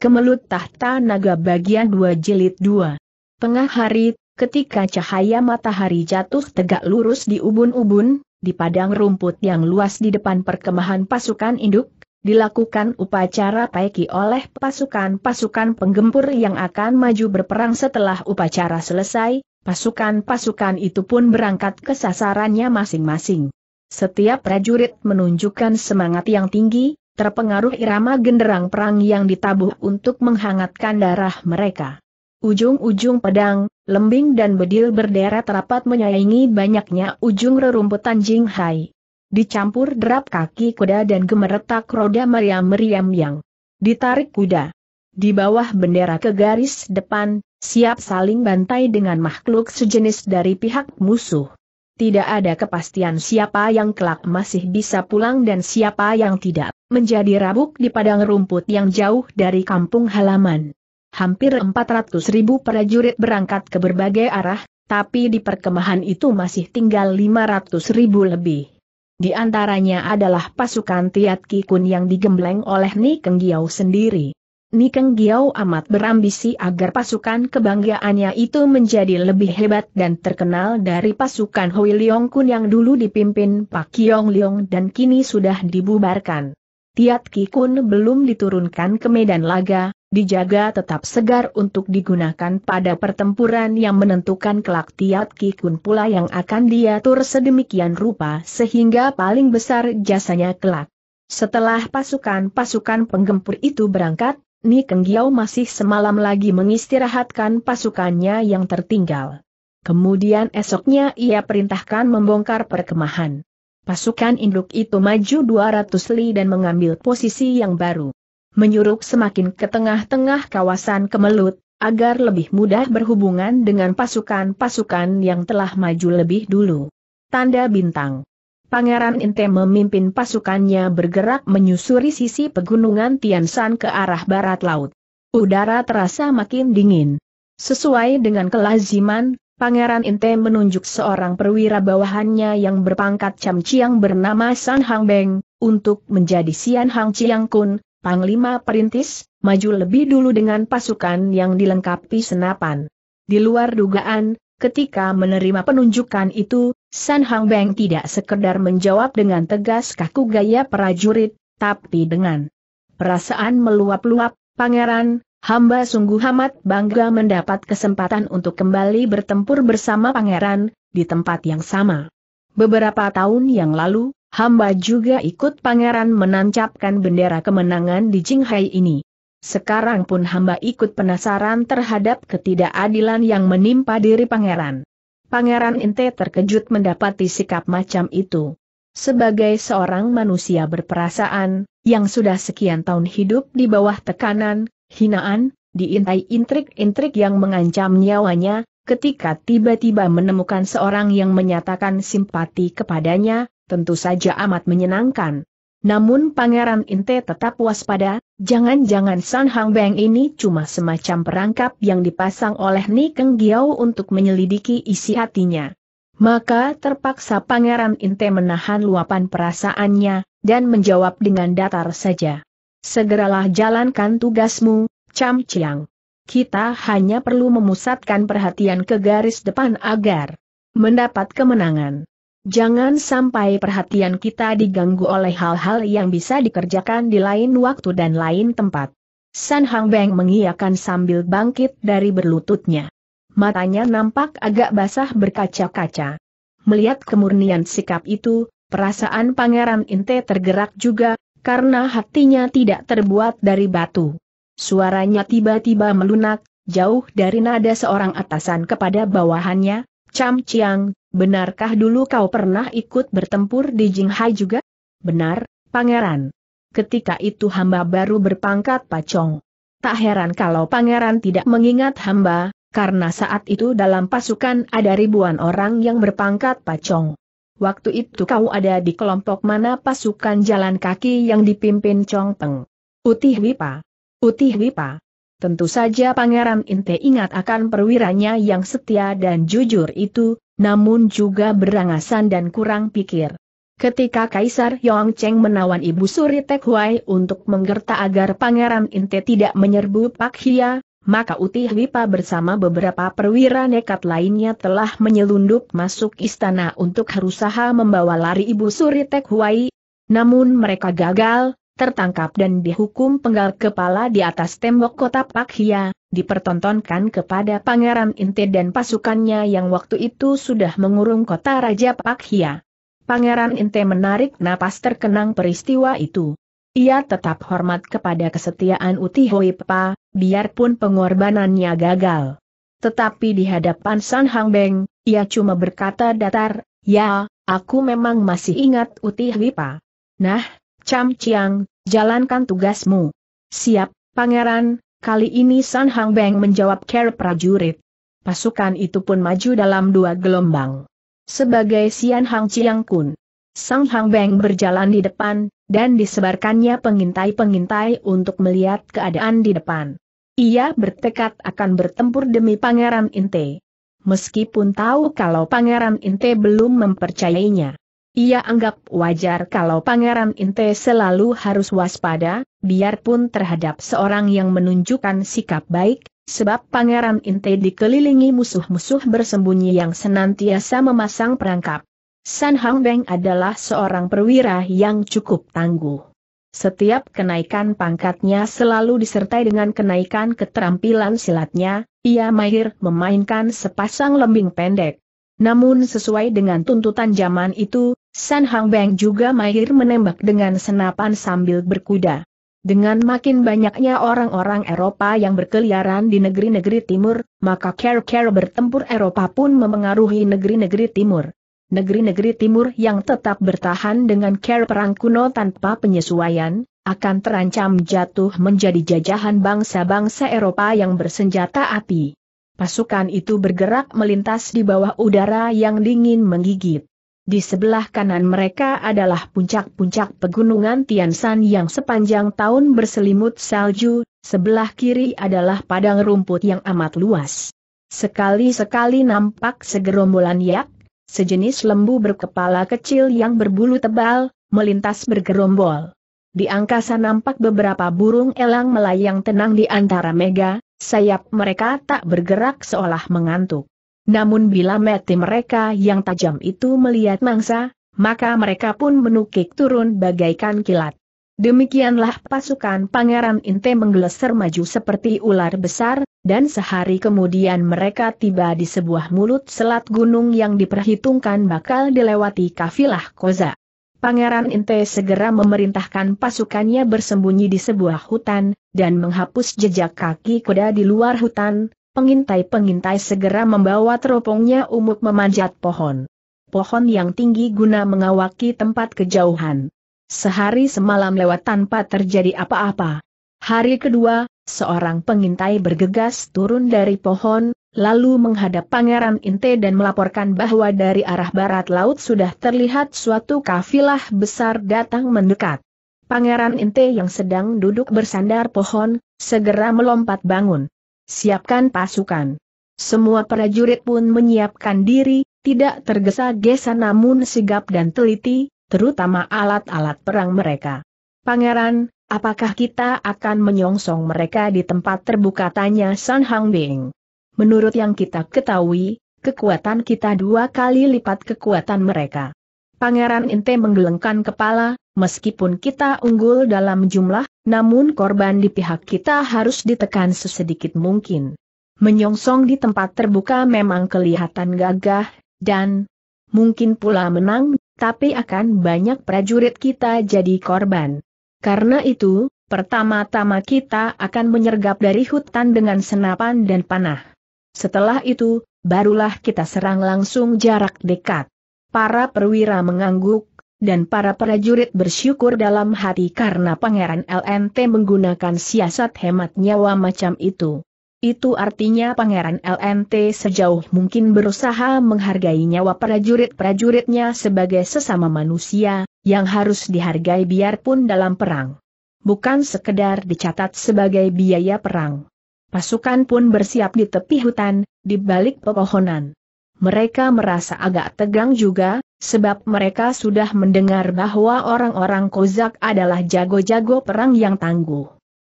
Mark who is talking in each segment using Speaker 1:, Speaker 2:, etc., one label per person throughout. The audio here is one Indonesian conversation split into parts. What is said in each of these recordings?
Speaker 1: Kemelut Tahta Naga Bagian 2 Jilid 2 Tengah hari, ketika cahaya matahari jatuh tegak lurus di ubun-ubun, di padang rumput yang luas di depan perkemahan pasukan induk, dilakukan upacara paiki oleh pasukan-pasukan penggempur yang akan maju berperang setelah upacara selesai, pasukan-pasukan itu pun berangkat ke sasarannya masing-masing. Setiap prajurit menunjukkan semangat yang tinggi, terpengaruh irama genderang perang yang ditabuh untuk menghangatkan darah mereka. Ujung-ujung pedang, lembing dan bedil berderet rapat menyaingi banyaknya ujung rerumputan Jinghai. Dicampur derap kaki kuda dan gemeretak roda meriam-meriam yang ditarik kuda. Di bawah bendera ke garis depan, siap saling bantai dengan makhluk sejenis dari pihak musuh tidak ada kepastian siapa yang kelak masih bisa pulang dan siapa yang tidak, menjadi rabuk di padang rumput yang jauh dari kampung halaman. Hampir 400 ribu prajurit berangkat ke berbagai arah, tapi di perkemahan itu masih tinggal 500 ribu lebih. Di antaranya adalah pasukan Tiat Kikun yang digembleng oleh Ni Kenggiau sendiri. Nikeng Giao amat berambisi agar pasukan kebanggaannya itu menjadi lebih hebat dan terkenal dari pasukan Hui Leong Kun yang dulu dipimpin Pak Yong Leong dan kini sudah dibubarkan. Tiat Ki Kun belum diturunkan ke medan laga, dijaga tetap segar untuk digunakan pada pertempuran yang menentukan kelak Tiat Ki Kun pula yang akan diatur sedemikian rupa sehingga paling besar jasanya kelak. Setelah pasukan-pasukan penggempur itu berangkat, Ni Kenggiao masih semalam lagi mengistirahatkan pasukannya yang tertinggal. Kemudian esoknya ia perintahkan membongkar perkemahan. Pasukan induk itu maju 200 li dan mengambil posisi yang baru. Menyuruk semakin ke tengah-tengah kawasan kemelut, agar lebih mudah berhubungan dengan pasukan-pasukan yang telah maju lebih dulu. Tanda bintang Pangeran Inte memimpin pasukannya bergerak menyusuri sisi pegunungan Tiansan ke arah barat laut. Udara terasa makin dingin. Sesuai dengan kelaziman, Pangeran Inte menunjuk seorang perwira bawahannya yang berpangkat camciang bernama San Hang Beng, untuk menjadi Sian Hang Ciang Kun, Panglima Perintis, maju lebih dulu dengan pasukan yang dilengkapi senapan. Di luar dugaan, Ketika menerima penunjukan itu, San Hang Beng tidak sekedar menjawab dengan tegas kaku gaya prajurit, tapi dengan perasaan meluap-luap, pangeran, hamba sungguh amat bangga mendapat kesempatan untuk kembali bertempur bersama pangeran, di tempat yang sama. Beberapa tahun yang lalu, hamba juga ikut pangeran menancapkan bendera kemenangan di Jinghai ini. Sekarang pun hamba ikut penasaran terhadap ketidakadilan yang menimpa diri pangeran. Pangeran Inte terkejut mendapati sikap macam itu. Sebagai seorang manusia berperasaan, yang sudah sekian tahun hidup di bawah tekanan, hinaan, diintai intrik-intrik yang mengancam nyawanya, ketika tiba-tiba menemukan seorang yang menyatakan simpati kepadanya, tentu saja amat menyenangkan. Namun Pangeran Inte tetap waspada, Jangan-jangan San Hang Beng ini cuma semacam perangkap yang dipasang oleh Ni Keng Giau untuk menyelidiki isi hatinya. Maka terpaksa Pangeran Inte menahan luapan perasaannya, dan menjawab dengan datar saja. Segeralah jalankan tugasmu, Cham Chiang. Kita hanya perlu memusatkan perhatian ke garis depan agar mendapat kemenangan. Jangan sampai perhatian kita diganggu oleh hal-hal yang bisa dikerjakan di lain waktu dan lain tempat. San Hang Beng mengiyakan sambil bangkit dari berlututnya. Matanya nampak agak basah berkaca-kaca. Melihat kemurnian sikap itu, perasaan Pangeran Inte tergerak juga, karena hatinya tidak terbuat dari batu. Suaranya tiba-tiba melunak, jauh dari nada seorang atasan kepada bawahannya, Cham Chiang, Benarkah dulu kau pernah ikut bertempur di Jinghai juga? Benar, pangeran. Ketika itu hamba baru berpangkat pacong. Tak heran kalau pangeran tidak mengingat hamba, karena saat itu dalam pasukan ada ribuan orang yang berpangkat pacong. Waktu itu kau ada di kelompok mana pasukan jalan kaki yang dipimpin Chong Peng. Utih Wipa. Utih Wipa. Tentu saja Pangeran Inte ingat akan perwiranya yang setia dan jujur itu, namun juga berangasan dan kurang pikir. Ketika Kaisar Yong Cheng menawan Ibu Suri Tek Huai untuk menggerta agar Pangeran Inte tidak menyerbu Pak Hia, maka Uti Wipa bersama beberapa perwira nekat lainnya telah menyelundup masuk istana untuk berusaha membawa lari Ibu Suri Tek Huai. Namun mereka gagal, tertangkap dan dihukum penggal kepala di atas tembok kota Pakhia, dipertontonkan kepada Pangeran Inte dan pasukannya yang waktu itu sudah mengurung kota Raja Pakhia. Pangeran Inte menarik napas terkenang peristiwa itu. Ia tetap hormat kepada kesetiaan Uti Hoipa, biarpun pengorbanannya gagal. Tetapi di hadapan San Hang Beng, ia cuma berkata datar, ya, aku memang masih ingat Uti Hoipa. Nah, Cham Chiang, jalankan tugasmu. Siap, pangeran, kali ini San Hang Beng menjawab care prajurit. Pasukan itu pun maju dalam dua gelombang. Sebagai Sian Hang Chiang Kun, Sang Hang Beng berjalan di depan, dan disebarkannya pengintai-pengintai untuk melihat keadaan di depan. Ia bertekad akan bertempur demi Pangeran Inte. Meskipun tahu kalau Pangeran Inte belum mempercayainya. Ia anggap wajar kalau Pangeran Inte selalu harus waspada, biarpun terhadap seorang yang menunjukkan sikap baik, sebab Pangeran Inte dikelilingi musuh-musuh bersembunyi yang senantiasa memasang perangkap. San Hang Beng adalah seorang perwira yang cukup tangguh. Setiap kenaikan pangkatnya selalu disertai dengan kenaikan keterampilan silatnya, ia mahir memainkan sepasang lembing pendek. Namun sesuai dengan tuntutan zaman itu, San Hang Beng juga mahir menembak dengan senapan sambil berkuda. Dengan makin banyaknya orang-orang Eropa yang berkeliaran di negeri-negeri timur, maka care-care bertempur Eropa pun memengaruhi negeri-negeri timur. Negeri-negeri timur yang tetap bertahan dengan care perang kuno tanpa penyesuaian, akan terancam jatuh menjadi jajahan bangsa-bangsa Eropa yang bersenjata api. Pasukan itu bergerak melintas di bawah udara yang dingin menggigit. Di sebelah kanan mereka adalah puncak-puncak pegunungan Tian Tiansan yang sepanjang tahun berselimut salju, sebelah kiri adalah padang rumput yang amat luas. Sekali-sekali nampak segerombolan yak, sejenis lembu berkepala kecil yang berbulu tebal, melintas bergerombol. Di angkasa nampak beberapa burung elang melayang tenang di antara mega, sayap mereka tak bergerak seolah mengantuk. Namun bila mati mereka yang tajam itu melihat mangsa, maka mereka pun menukik turun bagaikan kilat. Demikianlah pasukan Pangeran Inte menggeleser maju seperti ular besar, dan sehari kemudian mereka tiba di sebuah mulut selat gunung yang diperhitungkan bakal dilewati kafilah Koza. Pangeran Inte segera memerintahkan pasukannya bersembunyi di sebuah hutan, dan menghapus jejak kaki kuda di luar hutan, Pengintai-pengintai segera membawa teropongnya umuk memanjat pohon. Pohon yang tinggi guna mengawaki tempat kejauhan. Sehari semalam lewat tanpa terjadi apa-apa. Hari kedua, seorang pengintai bergegas turun dari pohon, lalu menghadap Pangeran Inte dan melaporkan bahwa dari arah barat laut sudah terlihat suatu kafilah besar datang mendekat. Pangeran Inte yang sedang duduk bersandar pohon, segera melompat bangun siapkan pasukan. Semua prajurit pun menyiapkan diri, tidak tergesa-gesa namun sigap dan teliti, terutama alat-alat perang mereka. Pangeran, apakah kita akan menyongsong mereka di tempat terbuka tanya San Hang Bing? Menurut yang kita ketahui, kekuatan kita dua kali lipat kekuatan mereka. Pangeran Inte menggelengkan kepala, meskipun kita unggul dalam jumlah, namun korban di pihak kita harus ditekan sesedikit mungkin. Menyongsong di tempat terbuka memang kelihatan gagah, dan mungkin pula menang, tapi akan banyak prajurit kita jadi korban. Karena itu, pertama-tama kita akan menyergap dari hutan dengan senapan dan panah. Setelah itu, barulah kita serang langsung jarak dekat para perwira mengangguk, dan para prajurit bersyukur dalam hati karena Pangeran LNT menggunakan siasat hemat nyawa macam itu. Itu artinya Pangeran LNT sejauh mungkin berusaha menghargai nyawa prajurit-prajuritnya sebagai sesama manusia, yang harus dihargai biarpun dalam perang. Bukan sekedar dicatat sebagai biaya perang. Pasukan pun bersiap di tepi hutan, di balik pepohonan. Mereka merasa agak tegang juga, sebab mereka sudah mendengar bahwa orang-orang Kozak adalah jago-jago perang yang tangguh.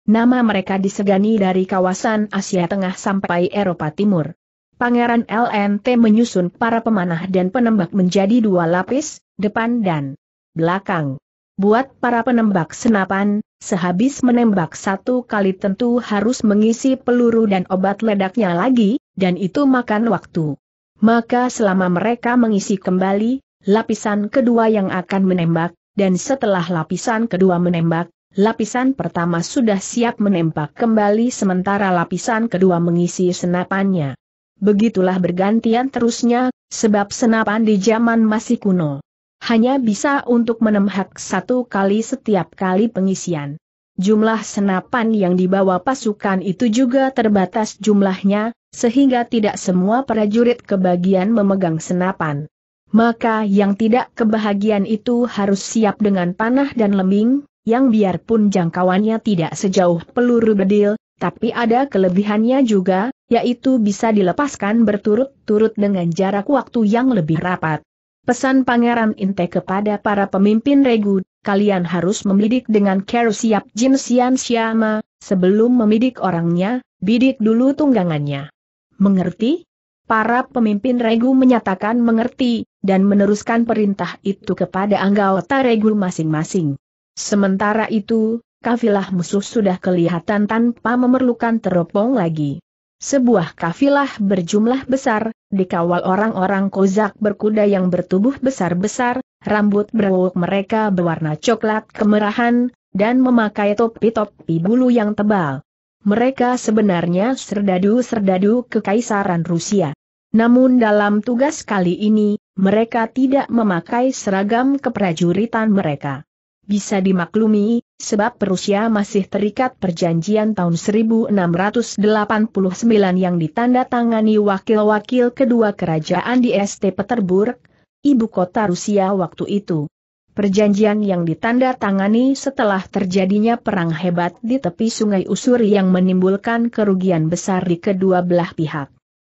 Speaker 1: Nama mereka disegani dari kawasan Asia Tengah sampai Eropa Timur. Pangeran LNT menyusun para pemanah dan penembak menjadi dua lapis, depan dan belakang. Buat para penembak senapan, sehabis menembak satu kali tentu harus mengisi peluru dan obat ledaknya lagi, dan itu makan waktu. Maka selama mereka mengisi kembali, lapisan kedua yang akan menembak, dan setelah lapisan kedua menembak, lapisan pertama sudah siap menembak kembali sementara lapisan kedua mengisi senapannya. Begitulah bergantian terusnya, sebab senapan di zaman masih kuno. Hanya bisa untuk menembak satu kali setiap kali pengisian. Jumlah senapan yang dibawa pasukan itu juga terbatas jumlahnya, sehingga tidak semua prajurit kebagian memegang senapan. Maka yang tidak kebahagiaan itu harus siap dengan panah dan lembing, yang biarpun jangkauannya tidak sejauh peluru bedil, tapi ada kelebihannya juga, yaitu bisa dilepaskan berturut-turut dengan jarak waktu yang lebih rapat. Pesan Pangeran Inte kepada para pemimpin regu, kalian harus membidik dengan care siap Jin Sian Syama, sebelum membidik orangnya, bidik dulu tunggangannya. Mengerti? Para pemimpin regu menyatakan mengerti, dan meneruskan perintah itu kepada anggota regu masing-masing. Sementara itu, kafilah musuh sudah kelihatan tanpa memerlukan teropong lagi. Sebuah kafilah berjumlah besar, dikawal orang-orang kozak berkuda yang bertubuh besar-besar, rambut berwok mereka berwarna coklat kemerahan, dan memakai topi-topi bulu yang tebal mereka sebenarnya serdadu-serdadu kekaisaran Rusia. Namun dalam tugas kali ini, mereka tidak memakai seragam keprajuritan mereka. Bisa dimaklumi, sebab Rusia masih terikat perjanjian tahun 1689 yang ditandatangani wakil-wakil kedua kerajaan di St. Petersburg, ibu kota Rusia waktu itu perjanjian yang ditandatangani setelah terjadinya perang hebat di tepi sungai Usuri yang menimbulkan kerugian besar di kedua belah pihak.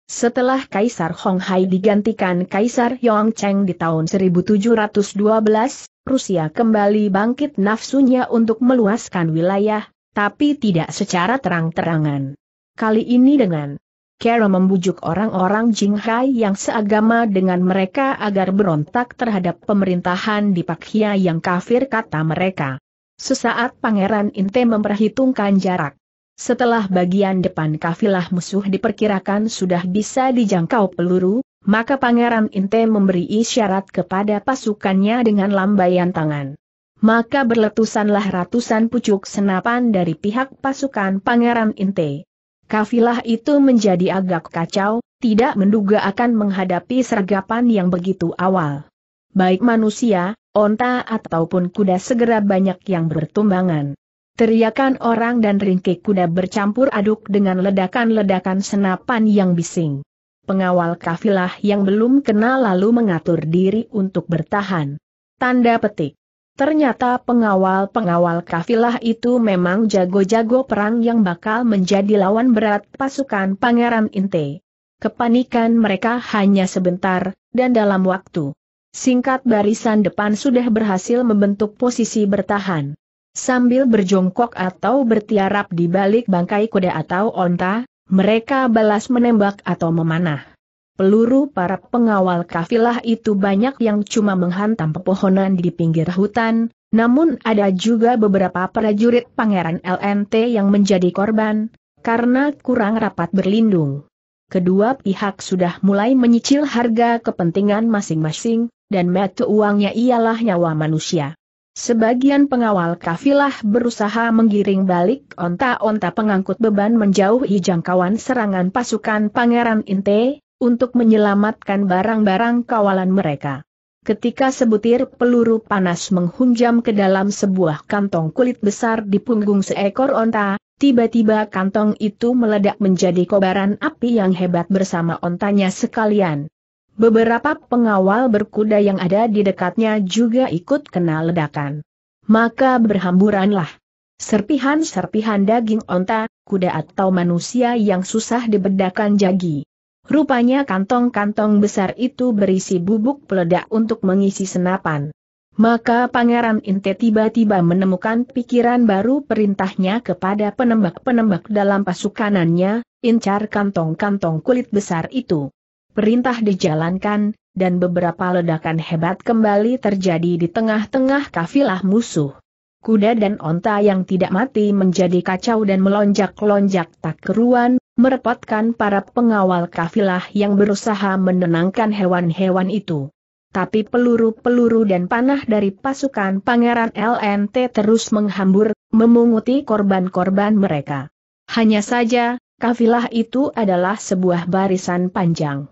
Speaker 1: Setelah Kaisar Hong Hai digantikan Kaisar Yong Cheng di tahun 1712, Rusia kembali bangkit nafsunya untuk meluaskan wilayah, tapi tidak secara terang-terangan. Kali ini dengan Kero membujuk orang-orang Jinghai yang seagama dengan mereka agar berontak terhadap pemerintahan di Pakhia yang kafir kata mereka. Sesaat Pangeran Inte memperhitungkan jarak. Setelah bagian depan kafilah musuh diperkirakan sudah bisa dijangkau peluru, maka Pangeran Inte memberi isyarat kepada pasukannya dengan lambaian tangan. Maka berletusanlah ratusan pucuk senapan dari pihak pasukan Pangeran Inte. Kafilah itu menjadi agak kacau, tidak menduga akan menghadapi sergapan yang begitu awal. Baik manusia, onta ataupun kuda segera banyak yang bertumbangan. Teriakan orang dan ringkik kuda bercampur aduk dengan ledakan-ledakan senapan yang bising. Pengawal kafilah yang belum kenal lalu mengatur diri untuk bertahan. Tanda petik. Ternyata pengawal-pengawal kafilah itu memang jago-jago perang yang bakal menjadi lawan berat pasukan Pangeran Inte. Kepanikan mereka hanya sebentar, dan dalam waktu singkat barisan depan sudah berhasil membentuk posisi bertahan. Sambil berjongkok atau bertiarap di balik bangkai kuda atau onta, mereka balas menembak atau memanah. Peluru para pengawal kafilah itu banyak yang cuma menghantam pepohonan di pinggir hutan, namun ada juga beberapa prajurit pangeran LNT yang menjadi korban, karena kurang rapat berlindung. Kedua pihak sudah mulai menyicil harga kepentingan masing-masing, dan metu uangnya ialah nyawa manusia. Sebagian pengawal kafilah berusaha menggiring balik onta-onta pengangkut beban menjauhi jangkauan serangan pasukan Pangeran Inte, untuk menyelamatkan barang-barang kawalan mereka. Ketika sebutir peluru panas menghunjam ke dalam sebuah kantong kulit besar di punggung seekor onta, tiba-tiba kantong itu meledak menjadi kobaran api yang hebat bersama ontanya sekalian. Beberapa pengawal berkuda yang ada di dekatnya juga ikut kena ledakan. Maka berhamburanlah. Serpihan-serpihan daging onta, kuda atau manusia yang susah dibedakan jagi. Rupanya kantong-kantong besar itu berisi bubuk peledak untuk mengisi senapan. Maka Pangeran Inte tiba-tiba menemukan pikiran baru perintahnya kepada penembak-penembak dalam pasukanannya, incar kantong-kantong kulit besar itu. Perintah dijalankan, dan beberapa ledakan hebat kembali terjadi di tengah-tengah kafilah musuh. Kuda dan onta yang tidak mati menjadi kacau dan melonjak-lonjak tak keruan, merepotkan para pengawal kafilah yang berusaha menenangkan hewan-hewan itu. Tapi peluru-peluru dan panah dari pasukan Pangeran LNT terus menghambur, memunguti korban-korban mereka. Hanya saja, kafilah itu adalah sebuah barisan panjang.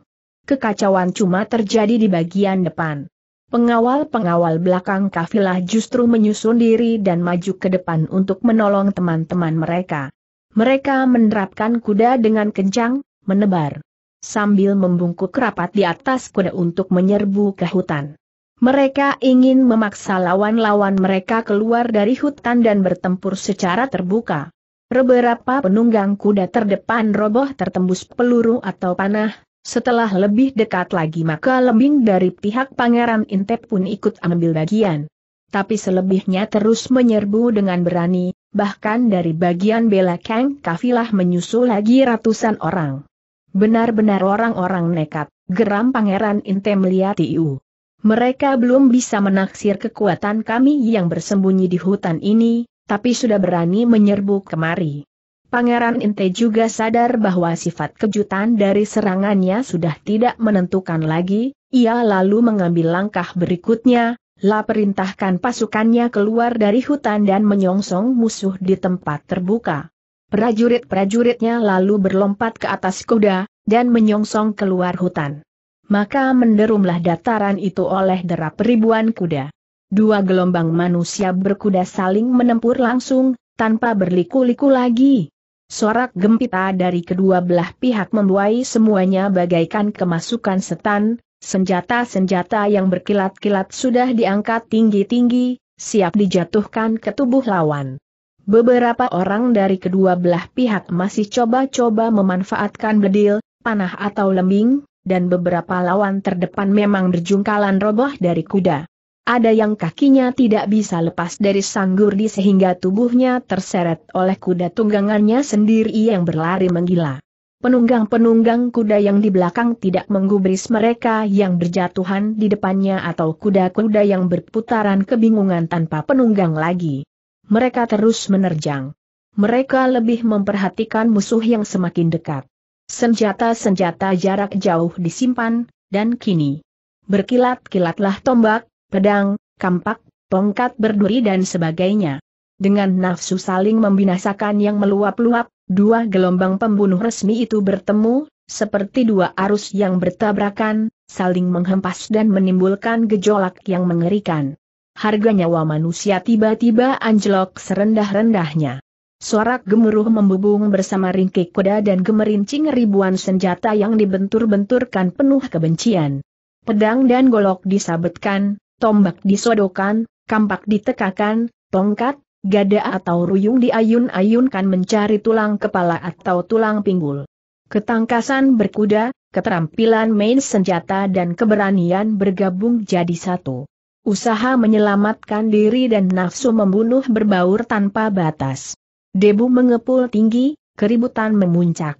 Speaker 1: Kekacauan cuma terjadi di bagian depan. Pengawal-pengawal belakang kafilah justru menyusun diri dan maju ke depan untuk menolong teman-teman mereka. Mereka menerapkan kuda dengan kencang, menebar. Sambil membungkuk rapat di atas kuda untuk menyerbu ke hutan. Mereka ingin memaksa lawan-lawan mereka keluar dari hutan dan bertempur secara terbuka. Beberapa penunggang kuda terdepan roboh tertembus peluru atau panah, setelah lebih dekat lagi maka lembing dari pihak Pangeran Intep pun ikut ambil bagian. Tapi selebihnya terus menyerbu dengan berani, bahkan dari bagian belakang kafilah menyusul lagi ratusan orang. Benar-benar orang-orang nekat, geram Pangeran Inte melihat Iu. Mereka belum bisa menaksir kekuatan kami yang bersembunyi di hutan ini, tapi sudah berani menyerbu kemari. Pangeran Inte juga sadar bahwa sifat kejutan dari serangannya sudah tidak menentukan lagi, ia lalu mengambil langkah berikutnya, La perintahkan pasukannya keluar dari hutan dan menyongsong musuh di tempat terbuka. Prajurit-prajuritnya lalu berlompat ke atas kuda, dan menyongsong keluar hutan. Maka menderumlah dataran itu oleh derap ribuan kuda. Dua gelombang manusia berkuda saling menempur langsung, tanpa berliku-liku lagi. Sorak gempita dari kedua belah pihak membuai semuanya bagaikan kemasukan setan, Senjata-senjata yang berkilat-kilat sudah diangkat tinggi-tinggi, siap dijatuhkan ke tubuh lawan. Beberapa orang dari kedua belah pihak masih coba-coba memanfaatkan bedil, panah atau lembing, dan beberapa lawan terdepan memang berjungkalan roboh dari kuda. Ada yang kakinya tidak bisa lepas dari sanggurdi sehingga tubuhnya terseret oleh kuda tunggangannya sendiri yang berlari menggila. Penunggang-penunggang kuda yang di belakang tidak menggubris mereka yang berjatuhan di depannya atau kuda-kuda yang berputaran kebingungan tanpa penunggang lagi. Mereka terus menerjang. Mereka lebih memperhatikan musuh yang semakin dekat. Senjata-senjata jarak jauh disimpan, dan kini berkilat-kilatlah tombak, pedang, kampak, tongkat berduri dan sebagainya. Dengan nafsu saling membinasakan yang meluap-luap, Dua gelombang pembunuh resmi itu bertemu, seperti dua arus yang bertabrakan, saling menghempas dan menimbulkan gejolak yang mengerikan. Harga nyawa manusia tiba-tiba anjlok serendah-rendahnya. Suara gemuruh membubung bersama ringkik kuda dan gemerincing ribuan senjata yang dibentur-benturkan penuh kebencian. Pedang dan golok disabetkan, tombak disodokan, kampak ditekakan, tongkat, Gada atau ruyung diayun-ayunkan mencari tulang kepala atau tulang pinggul. Ketangkasan berkuda, keterampilan main senjata dan keberanian bergabung jadi satu. Usaha menyelamatkan diri dan nafsu membunuh berbaur tanpa batas. Debu mengepul tinggi, keributan memuncak.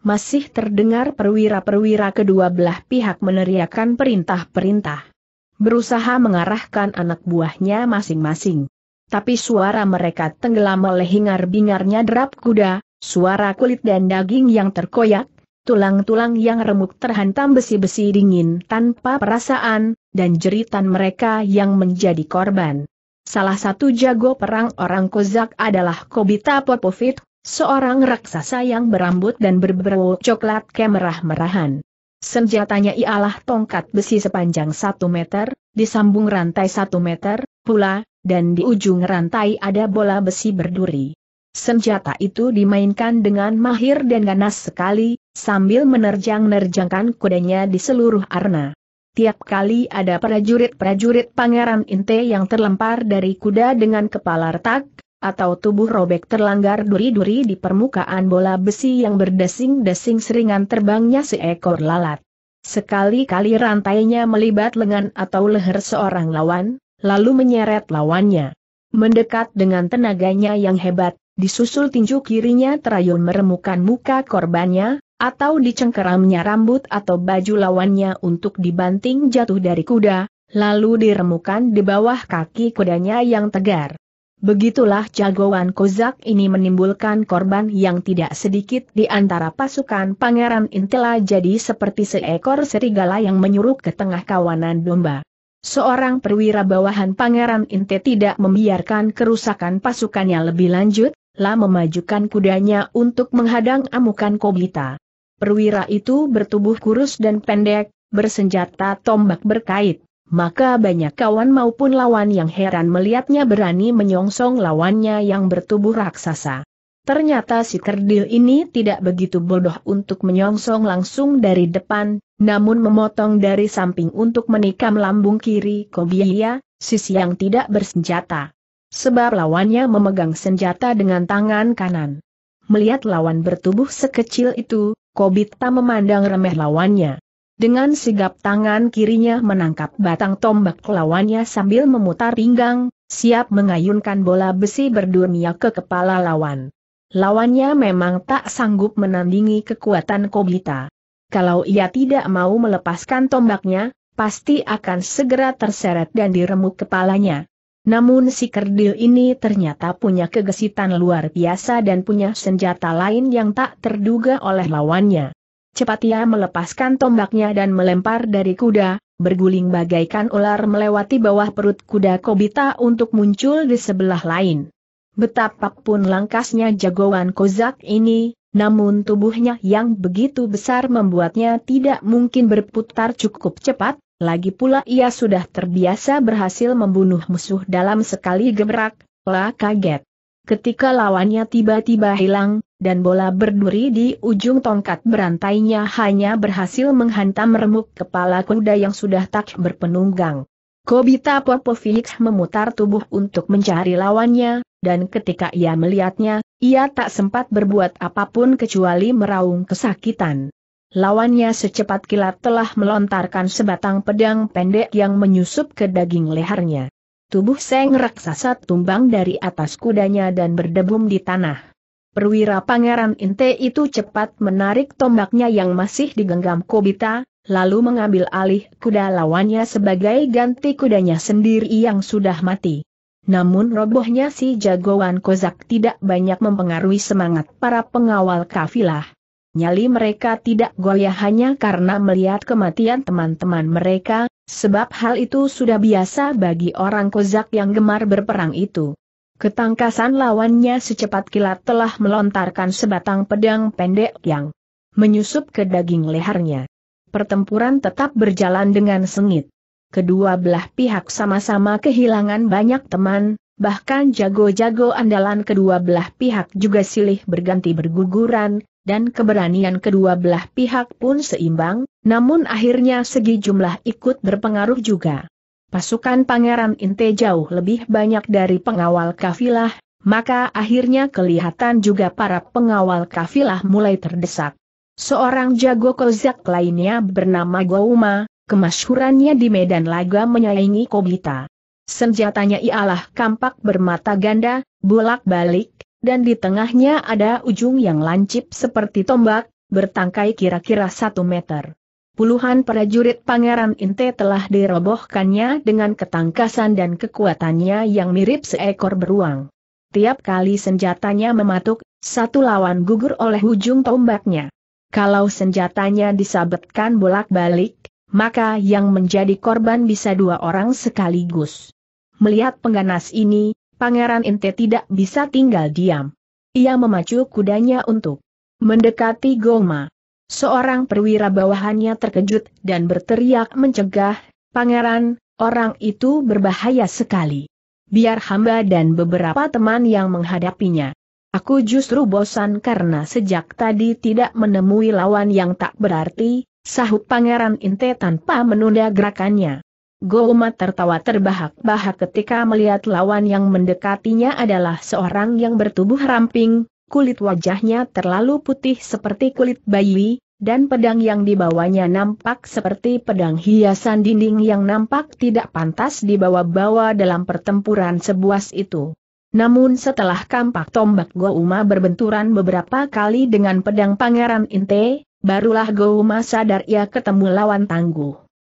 Speaker 1: Masih terdengar perwira-perwira kedua belah pihak meneriakan perintah-perintah. Berusaha mengarahkan anak buahnya masing-masing tapi suara mereka tenggelam oleh hingar-bingarnya derap kuda, suara kulit dan daging yang terkoyak, tulang-tulang yang remuk terhantam besi-besi dingin tanpa perasaan, dan jeritan mereka yang menjadi korban. Salah satu jago perang orang Kozak adalah Kobita Popovit, seorang raksasa yang berambut dan berbau coklat kemerah-merahan. Senjatanya ialah tongkat besi sepanjang satu meter, disambung rantai satu meter, pula, dan di ujung rantai ada bola besi berduri. Senjata itu dimainkan dengan mahir dan ganas sekali, sambil menerjang-nerjangkan kudanya di seluruh arna. Tiap kali ada prajurit-prajurit Pangeran Inte yang terlempar dari kuda dengan kepala retak, atau tubuh robek terlanggar duri-duri di permukaan bola besi yang berdesing-desing seringan terbangnya seekor lalat. Sekali-kali rantainya melibat lengan atau leher seorang lawan, lalu menyeret lawannya. Mendekat dengan tenaganya yang hebat, disusul tinju kirinya terayun meremukan muka korbannya, atau dicengkeramnya rambut atau baju lawannya untuk dibanting jatuh dari kuda, lalu diremukan di bawah kaki kudanya yang tegar. Begitulah jagoan Kozak ini menimbulkan korban yang tidak sedikit di antara pasukan Pangeran Intela jadi seperti seekor serigala yang menyuruh ke tengah kawanan domba. Seorang perwira bawahan Pangeran Inte tidak membiarkan kerusakan pasukannya lebih lanjut, lah memajukan kudanya untuk menghadang amukan Kobita. Perwira itu bertubuh kurus dan pendek, bersenjata tombak berkait, maka banyak kawan maupun lawan yang heran melihatnya berani menyongsong lawannya yang bertubuh raksasa. Ternyata si kerdil ini tidak begitu bodoh untuk menyongsong langsung dari depan, namun memotong dari samping untuk menikam lambung kiri Kobiya, sisi yang tidak bersenjata. Sebab lawannya memegang senjata dengan tangan kanan. Melihat lawan bertubuh sekecil itu, Kobita memandang remeh lawannya. Dengan sigap tangan kirinya menangkap batang tombak lawannya sambil memutar pinggang, siap mengayunkan bola besi berdurnia ke kepala lawan. Lawannya memang tak sanggup menandingi kekuatan Kobita. Kalau ia tidak mau melepaskan tombaknya, pasti akan segera terseret dan diremuk kepalanya. Namun si kerdil ini ternyata punya kegesitan luar biasa dan punya senjata lain yang tak terduga oleh lawannya. Cepat ia melepaskan tombaknya dan melempar dari kuda, berguling bagaikan ular melewati bawah perut kuda Kobita untuk muncul di sebelah lain. Betapapun langkasnya jagoan Kozak ini, namun tubuhnya yang begitu besar membuatnya tidak mungkin berputar cukup cepat, lagi pula ia sudah terbiasa berhasil membunuh musuh dalam sekali gebrak, lah kaget. Ketika lawannya tiba-tiba hilang, dan bola berduri di ujung tongkat berantainya hanya berhasil menghantam remuk kepala kuda yang sudah tak berpenunggang. Kobita Popovic memutar tubuh untuk mencari lawannya, dan ketika ia melihatnya, ia tak sempat berbuat apapun kecuali meraung kesakitan. Lawannya secepat kilat telah melontarkan sebatang pedang pendek yang menyusup ke daging lehernya. Tubuh Seng Raksasa tumbang dari atas kudanya dan berdebum di tanah. Perwira Pangeran Inte itu cepat menarik tombaknya yang masih digenggam Kobita, lalu mengambil alih kuda lawannya sebagai ganti kudanya sendiri yang sudah mati. Namun robohnya si jagoan Kozak tidak banyak mempengaruhi semangat para pengawal kafilah. Nyali mereka tidak goyah hanya karena melihat kematian teman-teman mereka, sebab hal itu sudah biasa bagi orang Kozak yang gemar berperang itu. Ketangkasan lawannya secepat kilat telah melontarkan sebatang pedang pendek yang menyusup ke daging lehernya pertempuran tetap berjalan dengan sengit. Kedua belah pihak sama-sama kehilangan banyak teman, bahkan jago-jago andalan kedua belah pihak juga silih berganti berguguran, dan keberanian kedua belah pihak pun seimbang, namun akhirnya segi jumlah ikut berpengaruh juga. Pasukan Pangeran Inte jauh lebih banyak dari pengawal kafilah, maka akhirnya kelihatan juga para pengawal kafilah mulai terdesak. Seorang jago kozak lainnya bernama Gouma, kemasyhurannya di medan laga menyaingi Kobita. Senjatanya ialah kampak bermata ganda, bolak-balik, dan di tengahnya ada ujung yang lancip seperti tombak, bertangkai kira-kira satu meter. Puluhan prajurit Pangeran Inte telah dirobohkannya dengan ketangkasan dan kekuatannya yang mirip seekor beruang. Tiap kali senjatanya mematuk, satu lawan gugur oleh ujung tombaknya. Kalau senjatanya disabetkan bolak-balik, maka yang menjadi korban bisa dua orang sekaligus. Melihat pengganas ini, Pangeran Inte tidak bisa tinggal diam. Ia memacu kudanya untuk mendekati Goma. Seorang perwira bawahannya terkejut dan berteriak mencegah, Pangeran, orang itu berbahaya sekali. Biar hamba dan beberapa teman yang menghadapinya. Aku justru bosan karena sejak tadi tidak menemui lawan yang tak berarti, sahut Pangeran Inte tanpa menunda gerakannya. Goma tertawa terbahak-bahak ketika melihat lawan yang mendekatinya adalah seorang yang bertubuh ramping, kulit wajahnya terlalu putih seperti kulit bayi, dan pedang yang dibawanya nampak seperti pedang hiasan dinding yang nampak tidak pantas dibawa-bawa dalam pertempuran sebuas itu. Namun setelah kampak tombak Gouma berbenturan beberapa kali dengan pedang Pangeran Inte, barulah Gouma sadar ia ketemu lawan tangguh.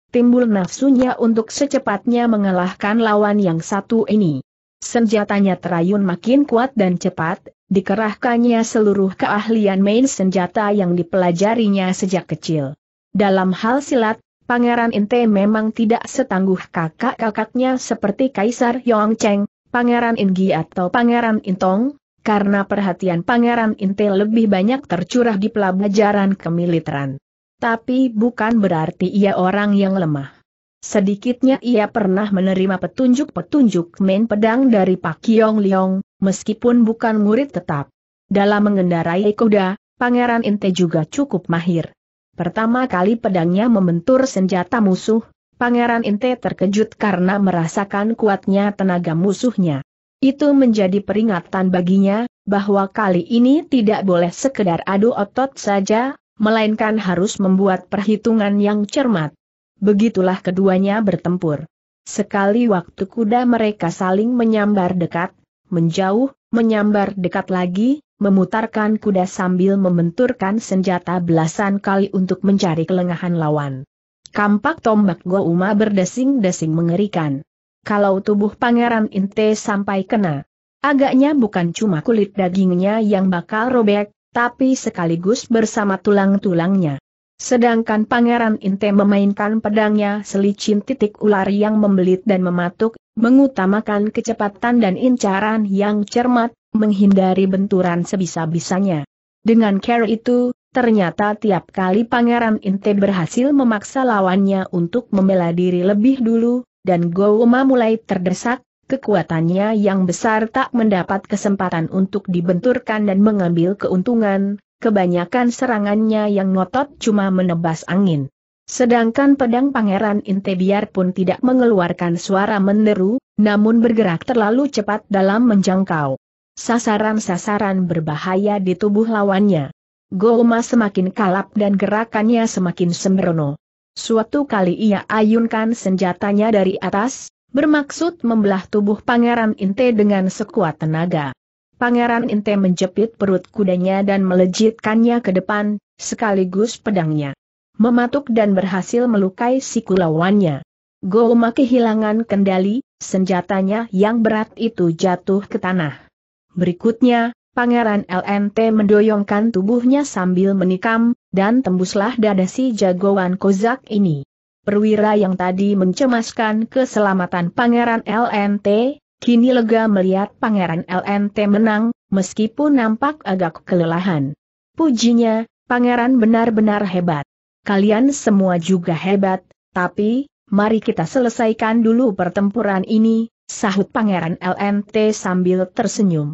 Speaker 1: Timbul nafsunya untuk secepatnya mengalahkan lawan yang satu ini. Senjatanya terayun makin kuat dan cepat, dikerahkannya seluruh keahlian main senjata yang dipelajarinya sejak kecil. Dalam hal silat, Pangeran Inte memang tidak setangguh kakak-kakaknya seperti Kaisar Yongcheng, Pangeran Ingi atau Pangeran Intong, karena perhatian Pangeran Inte lebih banyak tercurah di pelajaran kemiliteran. Tapi bukan berarti ia orang yang lemah. Sedikitnya ia pernah menerima petunjuk-petunjuk main pedang dari Pak Yong Leong, meskipun bukan murid tetap. Dalam mengendarai kuda, Pangeran Inte juga cukup mahir. Pertama kali pedangnya membentur senjata musuh, Pangeran Inte terkejut karena merasakan kuatnya tenaga musuhnya. Itu menjadi peringatan baginya, bahwa kali ini tidak boleh sekedar adu otot saja, melainkan harus membuat perhitungan yang cermat. Begitulah keduanya bertempur. Sekali waktu kuda mereka saling menyambar dekat, menjauh, menyambar dekat lagi, memutarkan kuda sambil membenturkan senjata belasan kali untuk mencari kelengahan lawan. Kampak tombak Gouma berdesing-desing mengerikan. Kalau tubuh Pangeran Inte sampai kena, agaknya bukan cuma kulit dagingnya yang bakal robek, tapi sekaligus bersama tulang-tulangnya. Sedangkan Pangeran Inte memainkan pedangnya selicin titik ular yang membelit dan mematuk, mengutamakan kecepatan dan incaran yang cermat, menghindari benturan sebisa-bisanya. Dengan care itu, Ternyata tiap kali Pangeran Inte berhasil memaksa lawannya untuk membela diri lebih dulu, dan Gouma mulai terdesak, kekuatannya yang besar tak mendapat kesempatan untuk dibenturkan dan mengambil keuntungan, kebanyakan serangannya yang ngotot cuma menebas angin. Sedangkan pedang Pangeran Inte biarpun tidak mengeluarkan suara menderu, namun bergerak terlalu cepat dalam menjangkau sasaran-sasaran berbahaya di tubuh lawannya. Goma semakin kalap dan gerakannya semakin sembrono. Suatu kali ia ayunkan senjatanya dari atas, bermaksud membelah tubuh Pangeran Inte dengan sekuat tenaga. Pangeran Inte menjepit perut kudanya dan melejitkannya ke depan, sekaligus pedangnya. Mematuk dan berhasil melukai siku lawannya. Goma kehilangan kendali, senjatanya yang berat itu jatuh ke tanah. Berikutnya, Pangeran LNT mendoyongkan tubuhnya sambil menikam, dan tembuslah dada si jagoan kozak ini. Perwira yang tadi mencemaskan keselamatan Pangeran LNT, kini lega melihat Pangeran LNT menang, meskipun nampak agak kelelahan. Pujinya, Pangeran benar-benar hebat. Kalian semua juga hebat, tapi, mari kita selesaikan dulu pertempuran ini, sahut Pangeran LNT sambil tersenyum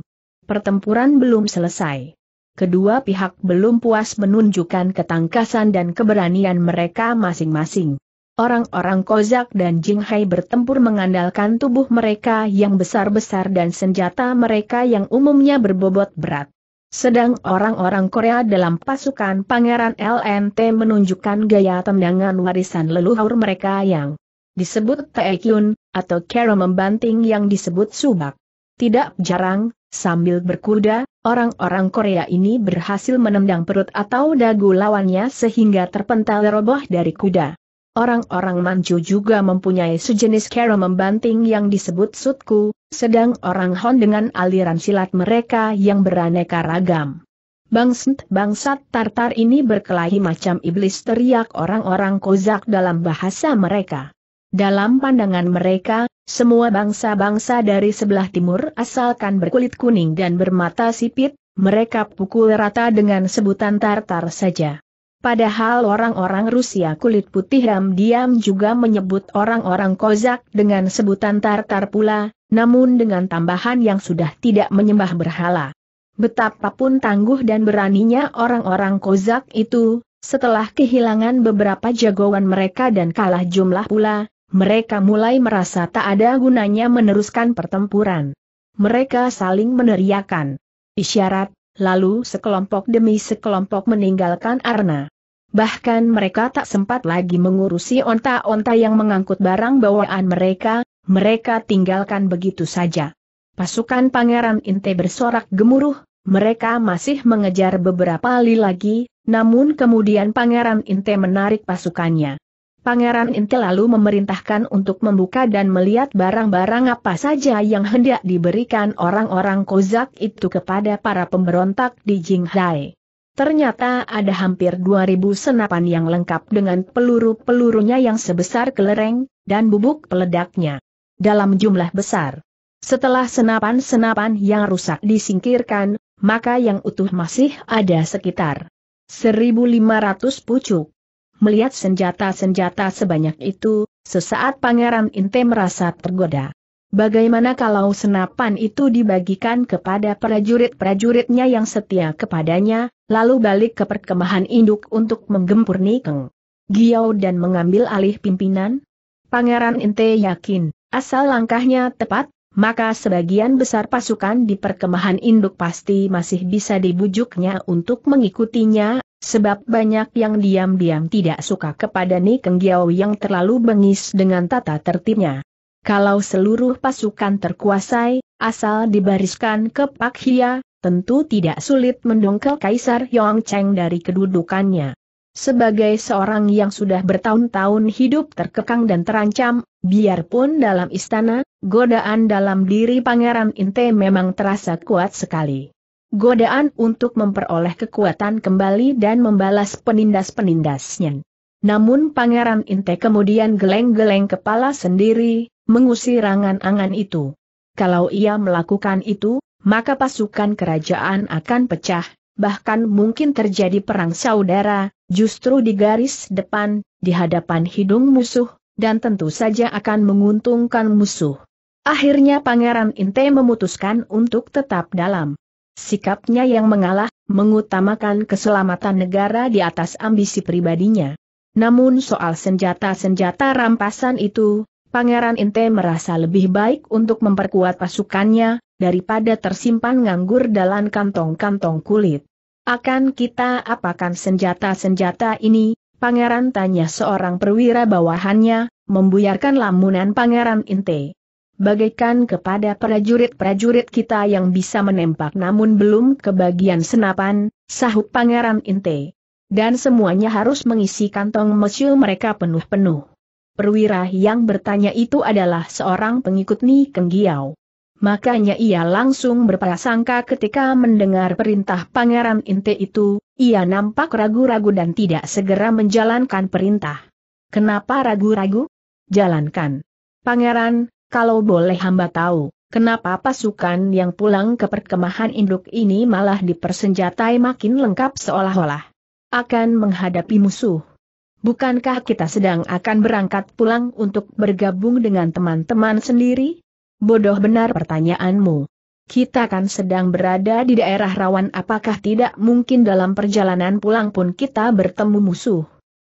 Speaker 1: pertempuran belum selesai. Kedua pihak belum puas menunjukkan ketangkasan dan keberanian mereka masing-masing. Orang-orang Kozak dan Jinghai bertempur mengandalkan tubuh mereka yang besar-besar dan senjata mereka yang umumnya berbobot berat. Sedang orang-orang Korea dalam pasukan Pangeran LNT menunjukkan gaya tendangan warisan leluhur mereka yang disebut Taekyun, atau cara membanting yang disebut subak. Tidak jarang, sambil berkuda, orang-orang Korea ini berhasil menendang perut atau dagu lawannya sehingga terpental roboh dari kuda. Orang-orang Manchu juga mempunyai sejenis cara membanting yang disebut sutku, sedang orang Hon dengan aliran silat mereka yang beraneka ragam. Bangsat bangsat Tartar ini berkelahi macam iblis teriak orang-orang Kozak dalam bahasa mereka. Dalam pandangan mereka, semua bangsa-bangsa dari sebelah timur asalkan berkulit kuning dan bermata sipit, mereka pukul rata dengan sebutan Tartar saja. Padahal orang-orang Rusia kulit putih diam-diam juga menyebut orang-orang Kozak dengan sebutan Tartar pula, namun dengan tambahan yang sudah tidak menyembah berhala. Betapapun tangguh dan beraninya orang-orang Kozak itu, setelah kehilangan beberapa jagoan mereka dan kalah jumlah pula, mereka mulai merasa tak ada gunanya meneruskan pertempuran. Mereka saling meneriakan isyarat, lalu sekelompok demi sekelompok meninggalkan Arna. Bahkan mereka tak sempat lagi mengurusi onta-onta yang mengangkut barang bawaan mereka, mereka tinggalkan begitu saja. Pasukan Pangeran Inte bersorak gemuruh, mereka masih mengejar beberapa kali lagi, namun kemudian Pangeran Inte menarik pasukannya. Pangeran Inti lalu memerintahkan untuk membuka dan melihat barang-barang apa saja yang hendak diberikan orang-orang Kozak itu kepada para pemberontak di Jinghai. Ternyata ada hampir 2000 senapan yang lengkap dengan peluru-pelurunya yang sebesar kelereng, dan bubuk peledaknya. Dalam jumlah besar. Setelah senapan-senapan yang rusak disingkirkan, maka yang utuh masih ada sekitar 1500 pucuk. Melihat senjata-senjata sebanyak itu, sesaat Pangeran Inte merasa tergoda. Bagaimana kalau senapan itu dibagikan kepada prajurit-prajuritnya yang setia kepadanya, lalu balik ke perkemahan induk untuk menggempur Nikeng Giau dan mengambil alih pimpinan? Pangeran Inte yakin, asal langkahnya tepat, maka sebagian besar pasukan di perkemahan induk pasti masih bisa dibujuknya untuk mengikutinya, sebab banyak yang diam-diam tidak suka kepada Nikeng Giao yang terlalu bengis dengan tata tertibnya. Kalau seluruh pasukan terkuasai, asal dibariskan ke Pak Hia, tentu tidak sulit mendongkel Kaisar Yong Cheng dari kedudukannya. Sebagai seorang yang sudah bertahun-tahun hidup terkekang dan terancam, Biarpun dalam istana, godaan dalam diri Pangeran Inte memang terasa kuat sekali. Godaan untuk memperoleh kekuatan kembali dan membalas penindas-penindasnya. Namun Pangeran Inte kemudian geleng-geleng kepala sendiri, mengusir angan-angan itu. Kalau ia melakukan itu, maka pasukan kerajaan akan pecah, bahkan mungkin terjadi perang saudara, justru di garis depan, di hadapan hidung musuh, dan tentu saja akan menguntungkan musuh. Akhirnya Pangeran Inte memutuskan untuk tetap dalam. Sikapnya yang mengalah, mengutamakan keselamatan negara di atas ambisi pribadinya. Namun soal senjata-senjata rampasan itu, Pangeran Inte merasa lebih baik untuk memperkuat pasukannya, daripada tersimpan nganggur dalam kantong-kantong kulit. Akan kita apakan senjata-senjata ini, Pangeran tanya seorang perwira bawahannya, membuyarkan lamunan Pangeran Inte. Bagaikan kepada prajurit-prajurit kita yang bisa menempak namun belum kebagian senapan, sahut Pangeran Inte. Dan semuanya harus mengisi kantong mesiu mereka penuh-penuh. Perwira yang bertanya itu adalah seorang pengikut Ni Kenggiau. Makanya ia langsung berprasangka ketika mendengar perintah Pangeran Inte itu, ia nampak ragu-ragu dan tidak segera menjalankan perintah. Kenapa ragu-ragu? Jalankan. Pangeran, kalau boleh hamba tahu, kenapa pasukan yang pulang ke perkemahan induk ini malah dipersenjatai makin lengkap seolah-olah akan menghadapi musuh. Bukankah kita sedang akan berangkat pulang untuk bergabung dengan teman-teman sendiri? Bodoh benar pertanyaanmu. Kita kan sedang berada di daerah rawan apakah tidak mungkin dalam perjalanan pulang pun kita bertemu musuh.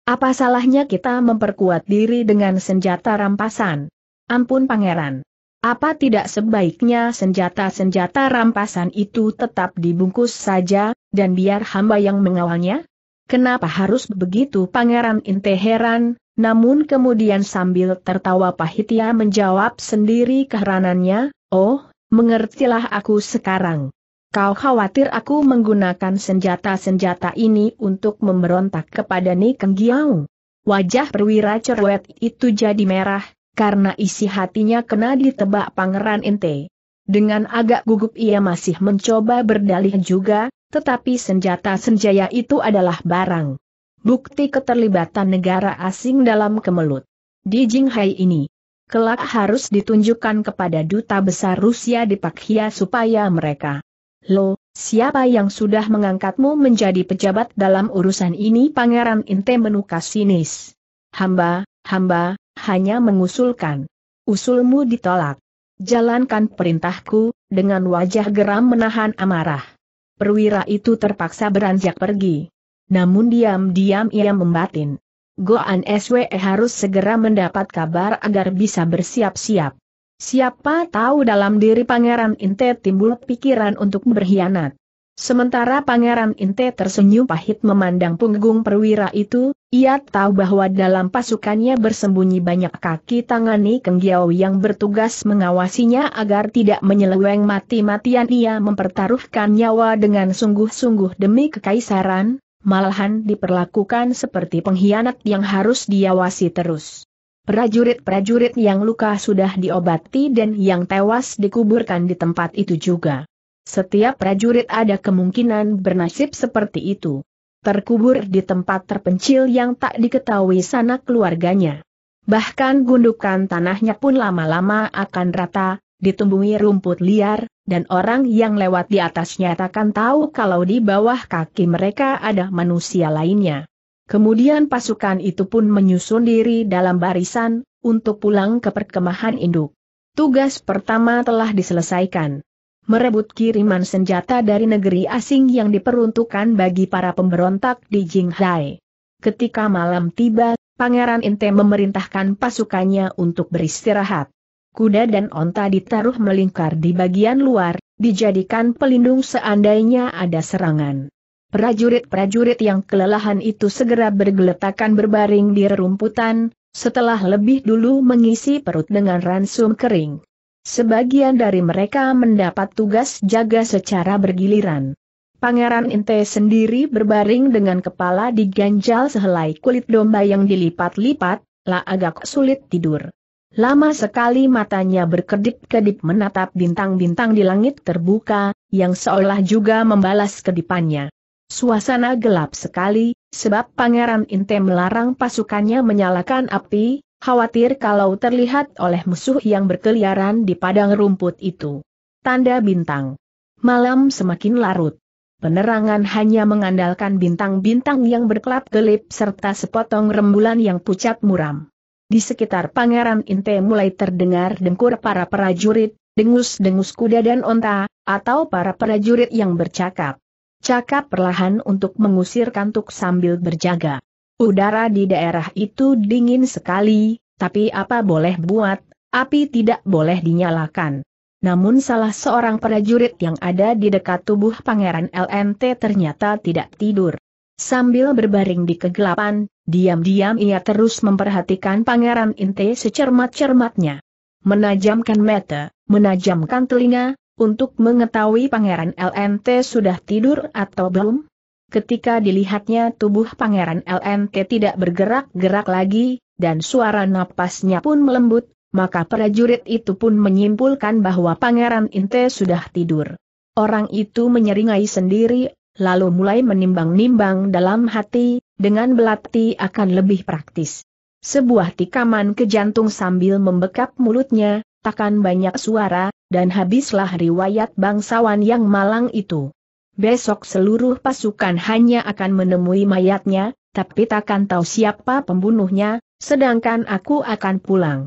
Speaker 1: Apa salahnya kita memperkuat diri dengan senjata rampasan? Ampun pangeran. Apa tidak sebaiknya senjata-senjata rampasan itu tetap dibungkus saja, dan biar hamba yang mengawalnya? Kenapa harus begitu pangeran Inte heran, namun kemudian sambil tertawa pahit ia menjawab sendiri keheranannya, oh, Mengertilah aku sekarang. Kau khawatir aku menggunakan senjata-senjata ini untuk memberontak kepada Ni Giao? Wajah perwira cerwet itu jadi merah, karena isi hatinya kena ditebak pangeran Inte. Dengan agak gugup ia masih mencoba berdalih juga, tetapi senjata senjaya itu adalah barang. Bukti keterlibatan negara asing dalam kemelut. Di Jinghai ini, Kelak harus ditunjukkan kepada duta besar Rusia di Pakhia supaya mereka. Lo, siapa yang sudah mengangkatmu menjadi pejabat dalam urusan ini Pangeran Inte menukas sinis. Hamba, hamba, hanya mengusulkan. Usulmu ditolak. Jalankan perintahku, dengan wajah geram menahan amarah. Perwira itu terpaksa beranjak pergi. Namun diam-diam ia membatin. Goan SWE harus segera mendapat kabar agar bisa bersiap-siap. Siapa tahu dalam diri Pangeran Inte timbul pikiran untuk berkhianat. Sementara Pangeran Inte tersenyum pahit memandang punggung perwira itu, ia tahu bahwa dalam pasukannya bersembunyi banyak kaki tangani Kenggiao yang bertugas mengawasinya agar tidak menyeleweng mati-matian ia mempertaruhkan nyawa dengan sungguh-sungguh demi kekaisaran, malahan diperlakukan seperti pengkhianat yang harus diawasi terus. Prajurit-prajurit yang luka sudah diobati dan yang tewas dikuburkan di tempat itu juga. Setiap prajurit ada kemungkinan bernasib seperti itu. Terkubur di tempat terpencil yang tak diketahui sanak keluarganya. Bahkan gundukan tanahnya pun lama-lama akan rata, ditumbuhi rumput liar, dan orang yang lewat di atasnya takkan tahu kalau di bawah kaki mereka ada manusia lainnya. Kemudian pasukan itu pun menyusun diri dalam barisan, untuk pulang ke perkemahan induk. Tugas pertama telah diselesaikan. Merebut kiriman senjata dari negeri asing yang diperuntukkan bagi para pemberontak di Jinghai. Ketika malam tiba, Pangeran Inte memerintahkan pasukannya untuk beristirahat kuda dan onta ditaruh melingkar di bagian luar, dijadikan pelindung seandainya ada serangan. Prajurit-prajurit yang kelelahan itu segera bergeletakan berbaring di rerumputan, setelah lebih dulu mengisi perut dengan ransum kering. Sebagian dari mereka mendapat tugas jaga secara bergiliran. Pangeran Inte sendiri berbaring dengan kepala diganjal sehelai kulit domba yang dilipat-lipat, lah agak sulit tidur. Lama sekali matanya berkedip-kedip menatap bintang-bintang di langit terbuka, yang seolah juga membalas kedipannya. Suasana gelap sekali, sebab Pangeran Inte melarang pasukannya menyalakan api, khawatir kalau terlihat oleh musuh yang berkeliaran di padang rumput itu. Tanda bintang. Malam semakin larut. Penerangan hanya mengandalkan bintang-bintang yang berkelap-kelip serta sepotong rembulan yang pucat muram. Di sekitar Pangeran Inte mulai terdengar dengkur para prajurit, dengus-dengus kuda dan onta, atau para prajurit yang bercakap. Cakap perlahan untuk mengusir kantuk sambil berjaga. Udara di daerah itu dingin sekali, tapi apa boleh buat, api tidak boleh dinyalakan. Namun salah seorang prajurit yang ada di dekat tubuh Pangeran LNT ternyata tidak tidur. Sambil berbaring di kegelapan, Diam-diam ia terus memperhatikan Pangeran Inte secermat-cermatnya. Menajamkan mata, menajamkan telinga, untuk mengetahui Pangeran LNT sudah tidur atau belum. Ketika dilihatnya tubuh Pangeran LNT tidak bergerak-gerak lagi, dan suara napasnya pun melembut, maka prajurit itu pun menyimpulkan bahwa Pangeran Inte sudah tidur. Orang itu menyeringai sendiri, lalu mulai menimbang-nimbang dalam hati, dengan belati akan lebih praktis. Sebuah tikaman ke jantung sambil membekap mulutnya, takkan banyak suara, dan habislah riwayat bangsawan yang malang itu. Besok seluruh pasukan hanya akan menemui mayatnya, tapi takkan tahu siapa pembunuhnya, sedangkan aku akan pulang.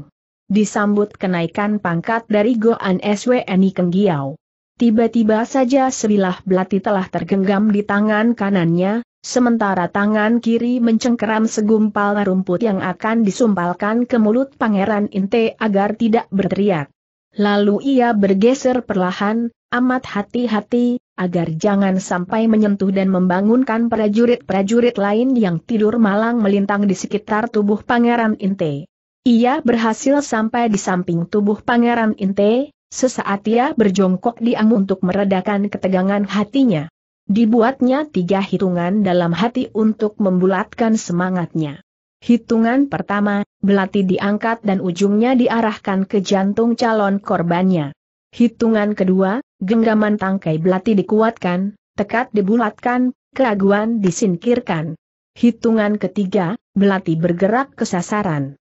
Speaker 1: Disambut kenaikan pangkat dari Goan SWNI Kenggiau. Tiba-tiba saja sebilah belati telah tergenggam di tangan kanannya, sementara tangan kiri mencengkeram segumpal rumput yang akan disumpalkan ke mulut Pangeran Inte agar tidak berteriak. Lalu ia bergeser perlahan, amat hati-hati, agar jangan sampai menyentuh dan membangunkan prajurit-prajurit lain yang tidur malang melintang di sekitar tubuh Pangeran Inte. Ia berhasil sampai di samping tubuh Pangeran Inte, Sesaat ia berjongkok diam untuk meredakan ketegangan hatinya. Dibuatnya tiga hitungan dalam hati untuk membulatkan semangatnya. Hitungan pertama, belati diangkat dan ujungnya diarahkan ke jantung calon korbannya. Hitungan kedua, genggaman tangkai belati dikuatkan, tekat dibulatkan, keraguan disingkirkan. Hitungan ketiga, belati bergerak ke sasaran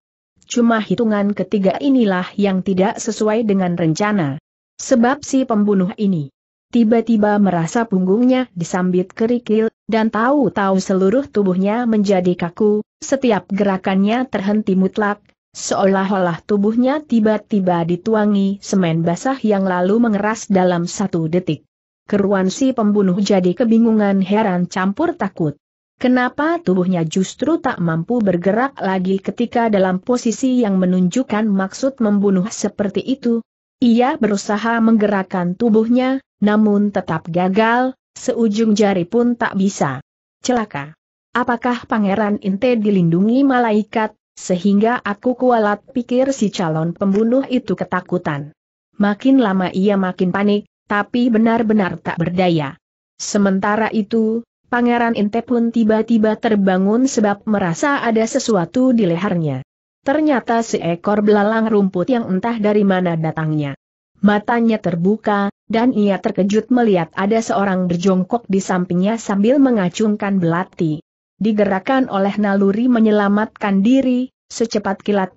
Speaker 1: cuma hitungan ketiga inilah yang tidak sesuai dengan rencana. Sebab si pembunuh ini tiba-tiba merasa punggungnya disambit kerikil, dan tahu-tahu seluruh tubuhnya menjadi kaku, setiap gerakannya terhenti mutlak, seolah-olah tubuhnya tiba-tiba dituangi semen basah yang lalu mengeras dalam satu detik. Keruan si pembunuh jadi kebingungan heran campur takut. Kenapa tubuhnya justru tak mampu bergerak lagi ketika dalam posisi yang menunjukkan maksud membunuh seperti itu? Ia berusaha menggerakkan tubuhnya, namun tetap gagal, seujung jari pun tak bisa. Celaka. Apakah Pangeran Inte dilindungi malaikat, sehingga aku kualat pikir si calon pembunuh itu ketakutan. Makin lama ia makin panik, tapi benar-benar tak berdaya. Sementara itu, Pangeran Inte pun tiba-tiba terbangun sebab merasa ada sesuatu di lehernya. Ternyata seekor belalang rumput yang entah dari mana datangnya. Matanya terbuka, dan ia terkejut melihat ada seorang berjongkok di sampingnya sambil mengacungkan belati. Digerakkan oleh naluri menyelamatkan diri, secepat kilat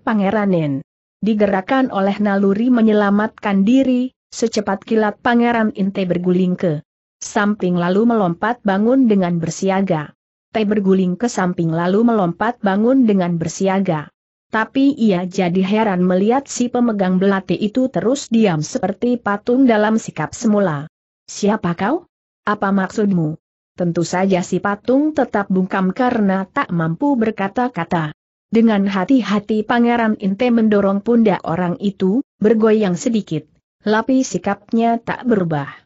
Speaker 1: In. Digerakkan oleh naluri menyelamatkan diri, secepat kilat pangeran Inte berguling ke Samping lalu melompat bangun dengan bersiaga. Tai berguling ke samping lalu melompat bangun dengan bersiaga. Tapi ia jadi heran melihat si pemegang belati itu terus diam seperti patung dalam sikap semula. Siapa kau? Apa maksudmu? Tentu saja si patung tetap bungkam karena tak mampu berkata-kata. Dengan hati-hati Pangeran Inte mendorong pundak orang itu, bergoyang sedikit, tapi sikapnya tak berubah.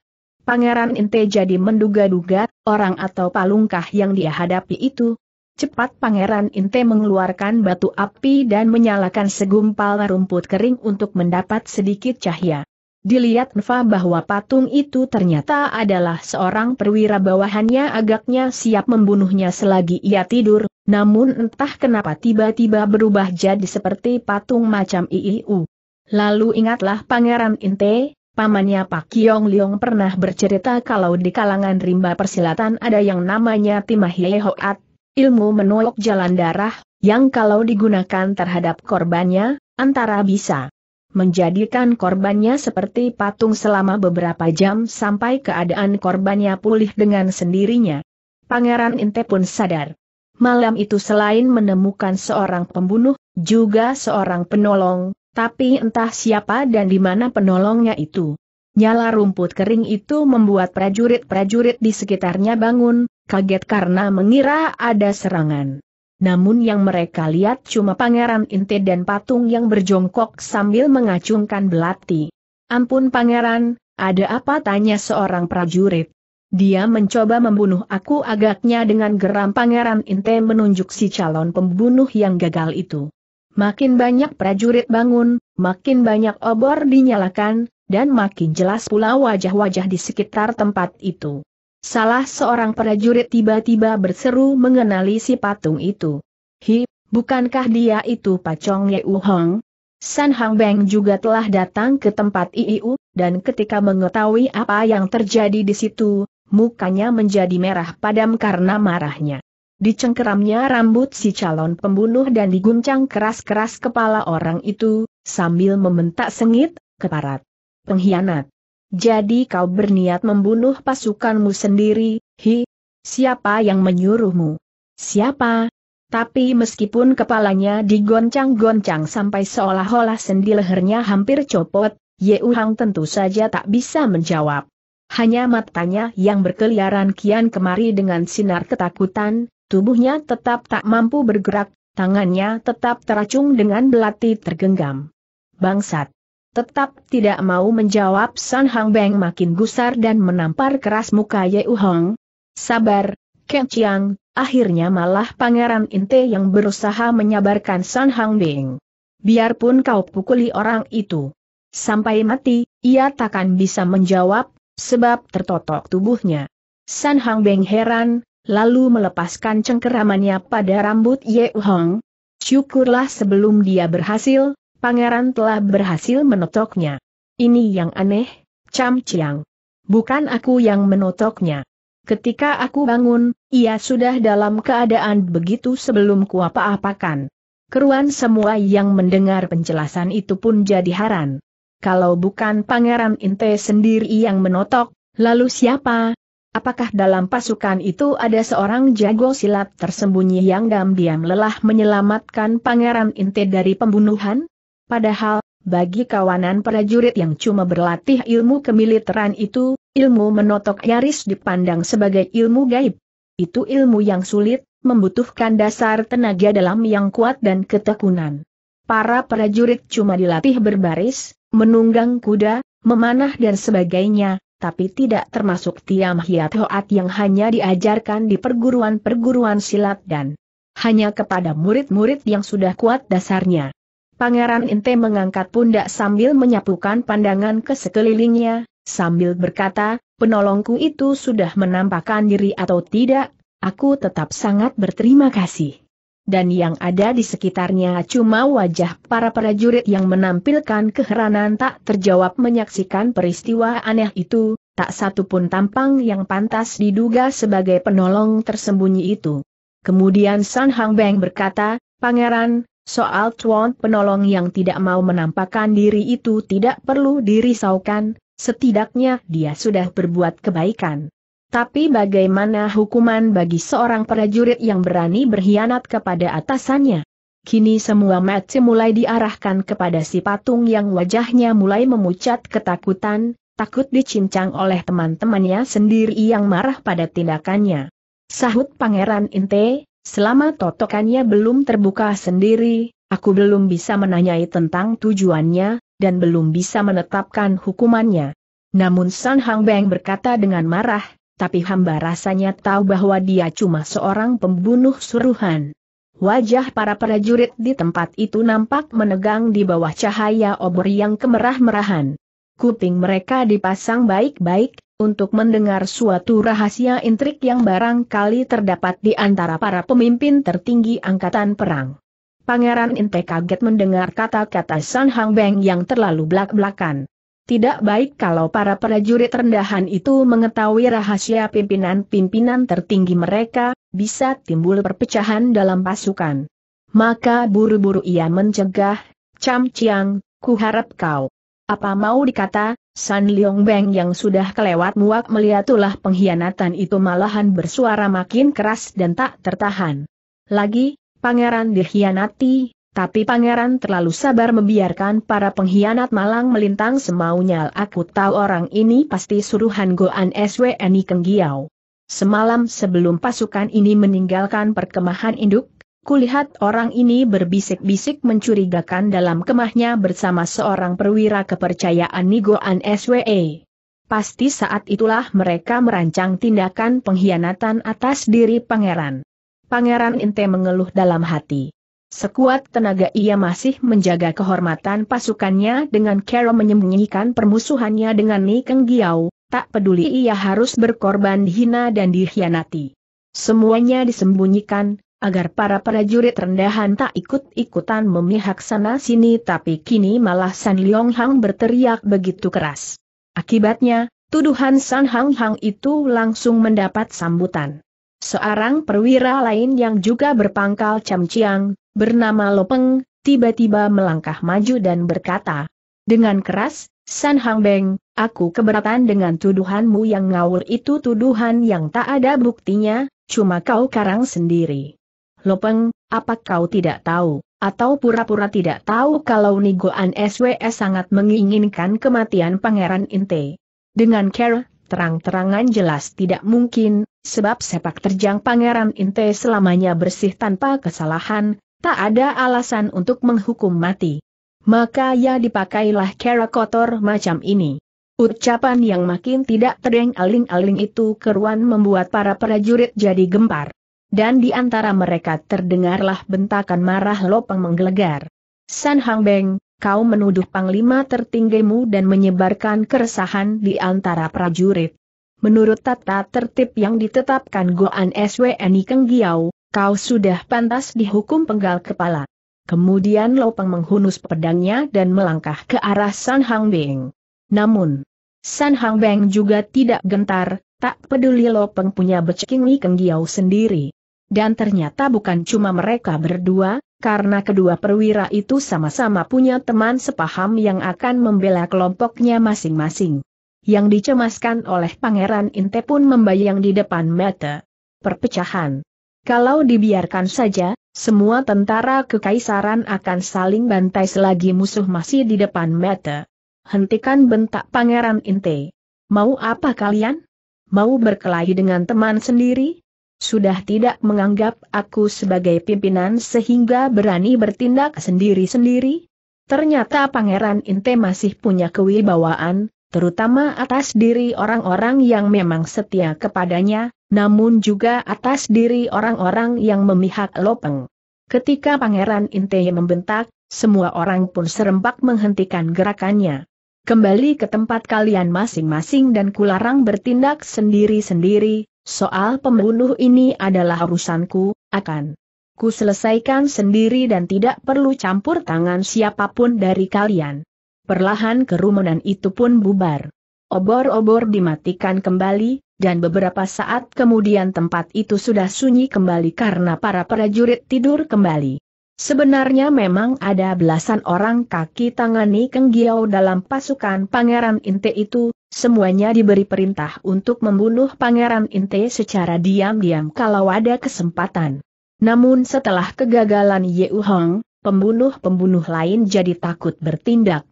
Speaker 1: Pangeran Inte jadi menduga-duga, orang atau palungkah yang dia hadapi itu. Cepat Pangeran Inte mengeluarkan batu api dan menyalakan segumpal rumput kering untuk mendapat sedikit cahaya. Dilihat Nfa bahwa patung itu ternyata adalah seorang perwira bawahannya agaknya siap membunuhnya selagi ia tidur, namun entah kenapa tiba-tiba berubah jadi seperti patung macam IIU. Lalu ingatlah Pangeran Inte, Pamannya Pak Kiong Liong pernah bercerita kalau di kalangan rimba persilatan ada yang namanya Timah Hoat, ilmu menolok jalan darah, yang kalau digunakan terhadap korbannya, antara bisa menjadikan korbannya seperti patung selama beberapa jam sampai keadaan korbannya pulih dengan sendirinya. Pangeran Inte pun sadar. Malam itu selain menemukan seorang pembunuh, juga seorang penolong, tapi entah siapa dan di mana penolongnya itu. Nyala rumput kering itu membuat prajurit-prajurit di sekitarnya bangun, kaget karena mengira ada serangan. Namun yang mereka lihat cuma Pangeran Inti dan patung yang berjongkok sambil mengacungkan belati. Ampun Pangeran, ada apa tanya seorang prajurit. Dia mencoba membunuh aku agaknya dengan geram Pangeran Inte menunjuk si calon pembunuh yang gagal itu. Makin banyak prajurit bangun, makin banyak obor dinyalakan, dan makin jelas pula wajah-wajah di sekitar tempat itu. Salah seorang prajurit tiba-tiba berseru mengenali si patung itu. Hi, bukankah dia itu Pacong Yeu Hong? San Hang Beng juga telah datang ke tempat IIU, dan ketika mengetahui apa yang terjadi di situ, mukanya menjadi merah padam karena marahnya. Dicengkeramnya rambut si calon pembunuh dan diguncang keras-keras kepala orang itu, sambil membentak sengit, keparat. Pengkhianat. Jadi kau berniat membunuh pasukanmu sendiri, hi? Siapa yang menyuruhmu? Siapa? Tapi meskipun kepalanya digoncang-goncang sampai seolah-olah sendi lehernya hampir copot, ye Uhang tentu saja tak bisa menjawab. Hanya matanya yang berkeliaran kian kemari dengan sinar ketakutan, Tubuhnya tetap tak mampu bergerak, tangannya tetap teracung dengan belati tergenggam. Bangsat! Tetap tidak mau menjawab San Hang Beng makin gusar dan menampar keras muka Ye Hong. Sabar, Ken Chiang, akhirnya malah Pangeran Inte yang berusaha menyabarkan San Hang Beng. Biarpun kau pukuli orang itu. Sampai mati, ia takkan bisa menjawab, sebab tertotok tubuhnya. San Hang Beng heran, lalu melepaskan cengkeramannya pada rambut Ye Hong. Syukurlah sebelum dia berhasil, pangeran telah berhasil menotoknya. Ini yang aneh, Cham Chiang. Bukan aku yang menotoknya. Ketika aku bangun, ia sudah dalam keadaan begitu sebelum kuapa apakan Keruan semua yang mendengar penjelasan itu pun jadi heran. Kalau bukan Pangeran Inte sendiri yang menotok, lalu siapa Apakah dalam pasukan itu ada seorang jago silat tersembunyi yang diam-diam lelah menyelamatkan Pangeran Inte dari pembunuhan? Padahal, bagi kawanan prajurit yang cuma berlatih ilmu kemiliteran itu, ilmu menotok nyaris dipandang sebagai ilmu gaib. Itu ilmu yang sulit, membutuhkan dasar tenaga dalam yang kuat dan ketekunan. Para prajurit cuma dilatih berbaris, menunggang kuda, memanah dan sebagainya, tapi tidak termasuk Tiam Hiat Hoat yang hanya diajarkan di perguruan-perguruan silat dan hanya kepada murid-murid yang sudah kuat dasarnya. Pangeran Inte mengangkat pundak sambil menyapukan pandangan ke sekelilingnya, sambil berkata, penolongku itu sudah menampakkan diri atau tidak, aku tetap sangat berterima kasih dan yang ada di sekitarnya cuma wajah para prajurit yang menampilkan keheranan tak terjawab menyaksikan peristiwa aneh itu, tak satu pun tampang yang pantas diduga sebagai penolong tersembunyi itu. Kemudian San Hang Beng berkata, Pangeran, soal tuan penolong yang tidak mau menampakkan diri itu tidak perlu dirisaukan, setidaknya dia sudah berbuat kebaikan. Tapi bagaimana hukuman bagi seorang prajurit yang berani berkhianat kepada atasannya? Kini semua mata mulai diarahkan kepada si patung yang wajahnya mulai memucat ketakutan, takut dicincang oleh teman-temannya sendiri yang marah pada tindakannya. Sahut Pangeran Inte, selama totokannya belum terbuka sendiri, aku belum bisa menanyai tentang tujuannya, dan belum bisa menetapkan hukumannya. Namun San Hang Beng berkata dengan marah, tapi hamba rasanya tahu bahwa dia cuma seorang pembunuh suruhan. Wajah para prajurit di tempat itu nampak menegang di bawah cahaya obor yang kemerah-merahan. Kuping mereka dipasang baik-baik, untuk mendengar suatu rahasia intrik yang barangkali terdapat di antara para pemimpin tertinggi angkatan perang. Pangeran Inte kaget mendengar kata-kata San Hang Beng yang terlalu belak-belakan. Tidak baik kalau para prajurit rendahan itu mengetahui rahasia pimpinan-pimpinan tertinggi mereka, bisa timbul perpecahan dalam pasukan. Maka buru-buru ia mencegah, Cam Chiang, ku harap kau. Apa mau dikata, San Leong Beng yang sudah kelewat muak melihat ulah pengkhianatan itu malahan bersuara makin keras dan tak tertahan. Lagi, pangeran dikhianati, tapi pangeran terlalu sabar membiarkan para pengkhianat malang melintang semaunya. Aku tahu orang ini pasti suruhan Goan SWNI Kenggiau. Semalam sebelum pasukan ini meninggalkan perkemahan induk, kulihat orang ini berbisik-bisik mencurigakan dalam kemahnya bersama seorang perwira kepercayaan Nigoan SWE. Pasti saat itulah mereka merancang tindakan pengkhianatan atas diri pangeran. Pangeran Inte mengeluh dalam hati. Sekuat tenaga ia masih menjaga kehormatan pasukannya dengan cara menyembunyikan permusuhannya dengan Nikeng Giao. tak peduli ia harus berkorban dihina dan dikhianati. Semuanya disembunyikan, agar para prajurit rendahan tak ikut-ikutan memihak sana-sini tapi kini malah San Leong Hang berteriak begitu keras. Akibatnya, tuduhan San Hang Hang itu langsung mendapat sambutan. Seorang perwira lain yang juga berpangkal Cam Chiang, bernama Lopeng, tiba-tiba melangkah maju dan berkata, dengan keras, San Hang Beng, aku keberatan dengan tuduhanmu yang ngawur itu tuduhan yang tak ada buktinya, cuma kau karang sendiri. Lopeng, apa kau tidak tahu, atau pura-pura tidak tahu kalau Nigoan SWS sangat menginginkan kematian Pangeran Inte? Dengan care, terang-terangan jelas tidak mungkin, sebab sepak terjang Pangeran Inte selamanya bersih tanpa kesalahan, tak ada alasan untuk menghukum mati. Maka ya dipakailah kera kotor macam ini. Ucapan yang makin tidak tereng aling-aling itu keruan membuat para prajurit jadi gempar. Dan di antara mereka terdengarlah bentakan marah lopeng menggelegar. San Hang Beng, kau menuduh panglima tertinggimu dan menyebarkan keresahan di antara prajurit. Menurut tata tertib yang ditetapkan Goan SWNI Kenggiau, kau sudah pantas dihukum penggal kepala. Kemudian Lopeng menghunus pedangnya dan melangkah ke arah San Hang Beng. Namun, San Hang Beng juga tidak gentar, tak peduli Lopeng punya beceking Li Keng Giao sendiri. Dan ternyata bukan cuma mereka berdua, karena kedua perwira itu sama-sama punya teman sepaham yang akan membela kelompoknya masing-masing. Yang dicemaskan oleh Pangeran Inte pun membayang di depan mata. Perpecahan kalau dibiarkan saja, semua tentara kekaisaran akan saling bantai selagi musuh masih di depan mata. Hentikan bentak Pangeran Inte. Mau apa kalian? Mau berkelahi dengan teman sendiri? Sudah tidak menganggap aku sebagai pimpinan sehingga berani bertindak sendiri-sendiri? Ternyata Pangeran Inte masih punya kewibawaan, terutama atas diri orang-orang yang memang setia kepadanya, namun juga atas diri orang-orang yang memihak Lopeng. Ketika Pangeran Inteye membentak, semua orang pun serempak menghentikan gerakannya. Kembali ke tempat kalian masing-masing dan kularang bertindak sendiri-sendiri, soal pembunuh ini adalah urusanku, akan ku selesaikan sendiri dan tidak perlu campur tangan siapapun dari kalian. Perlahan kerumunan itu pun bubar. Obor-obor dimatikan kembali, dan beberapa saat kemudian tempat itu sudah sunyi kembali karena para prajurit tidur kembali. Sebenarnya memang ada belasan orang kaki tangani Keng dalam pasukan Pangeran Inte itu, semuanya diberi perintah untuk membunuh Pangeran Inte secara diam-diam kalau ada kesempatan. Namun setelah kegagalan Yeu Hong, pembunuh-pembunuh lain jadi takut bertindak,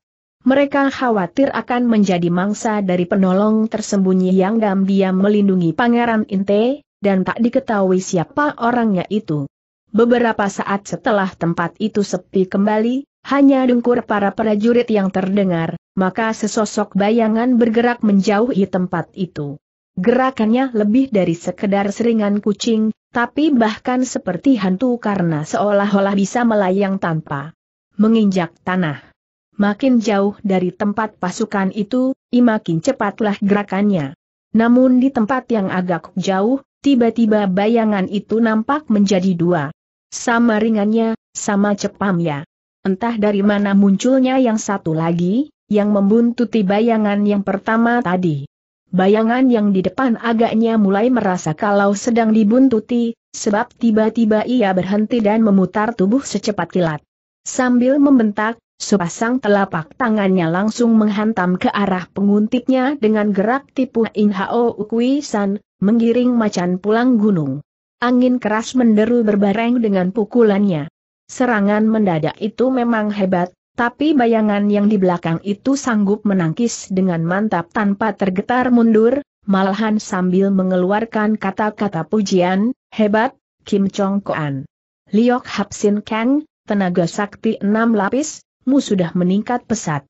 Speaker 1: mereka khawatir akan menjadi mangsa dari penolong tersembunyi yang diam-diam melindungi Pangeran Inte, dan tak diketahui siapa orangnya itu. Beberapa saat setelah tempat itu sepi kembali, hanya dengkur para prajurit yang terdengar, maka sesosok bayangan bergerak menjauhi tempat itu. Gerakannya lebih dari sekedar seringan kucing, tapi bahkan seperti hantu karena seolah-olah bisa melayang tanpa menginjak tanah makin jauh dari tempat pasukan itu, makin cepatlah gerakannya. Namun di tempat yang agak jauh, tiba-tiba bayangan itu nampak menjadi dua. Sama ringannya, sama cepamnya. Entah dari mana munculnya yang satu lagi, yang membuntuti bayangan yang pertama tadi. Bayangan yang di depan agaknya mulai merasa kalau sedang dibuntuti, sebab tiba-tiba ia berhenti dan memutar tubuh secepat kilat. Sambil membentak, sepasang telapak tangannya langsung menghantam ke arah penguntitnya dengan gerak tipu Kui San, menggiring macan pulang gunung. Angin keras menderu berbareng dengan pukulannya. Serangan mendadak itu memang hebat, tapi bayangan yang di belakang itu sanggup menangkis dengan mantap tanpa tergetar mundur, malahan sambil mengeluarkan kata-kata pujian, hebat, Kim Chong Koan. Liok Hapsin Kang, tenaga sakti enam lapis, mu sudah meningkat pesat.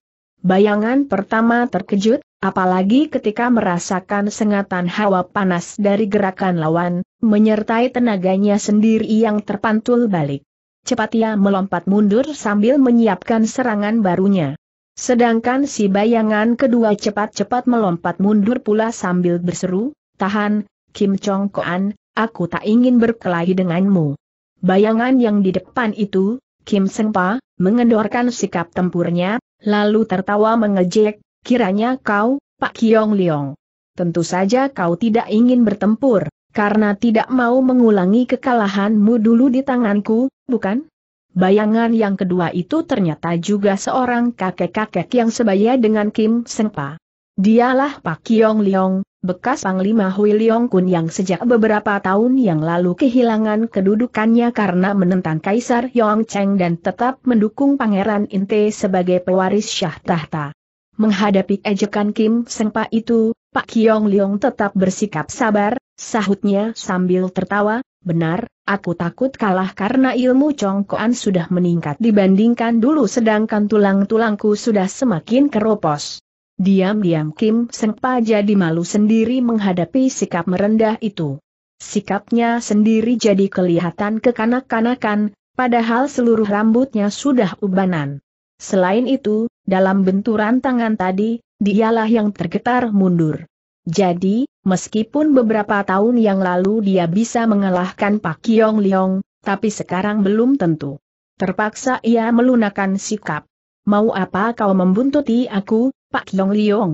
Speaker 1: Bayangan pertama terkejut, apalagi ketika merasakan sengatan hawa panas dari gerakan lawan, menyertai tenaganya sendiri yang terpantul balik. Cepat ia melompat mundur sambil menyiapkan serangan barunya. Sedangkan si bayangan kedua cepat-cepat melompat mundur pula sambil berseru, tahan, Kim Chong Koan, aku tak ingin berkelahi denganmu. Bayangan yang di depan itu, Kim Seng Pa, mengendorkan sikap tempurnya, lalu tertawa mengejek, kiranya kau, Pak Kiong Liong. Tentu saja kau tidak ingin bertempur, karena tidak mau mengulangi kekalahanmu dulu di tanganku, bukan? Bayangan yang kedua itu ternyata juga seorang kakek-kakek yang sebaya dengan Kim Sengpa. Dialah Pak Kiong Liong, bekas Panglima Hui Leong Kun yang sejak beberapa tahun yang lalu kehilangan kedudukannya karena menentang Kaisar Yong Cheng dan tetap mendukung Pangeran Inte sebagai pewaris Syah Tahta. Menghadapi ejekan Kim Sengpa itu, Pak Kiong Leong tetap bersikap sabar, sahutnya sambil tertawa, benar, aku takut kalah karena ilmu congkoan sudah meningkat dibandingkan dulu sedangkan tulang-tulangku sudah semakin keropos. Diam-diam Kim Sengpa jadi malu sendiri menghadapi sikap merendah itu. Sikapnya sendiri jadi kelihatan kekanak-kanakan, padahal seluruh rambutnya sudah ubanan. Selain itu, dalam benturan tangan tadi, dialah yang tergetar mundur. Jadi, meskipun beberapa tahun yang lalu dia bisa mengalahkan Pak Kiong Liong, tapi sekarang belum tentu. Terpaksa ia melunakkan sikap. Mau apa kau membuntuti aku, Pak Long Liong.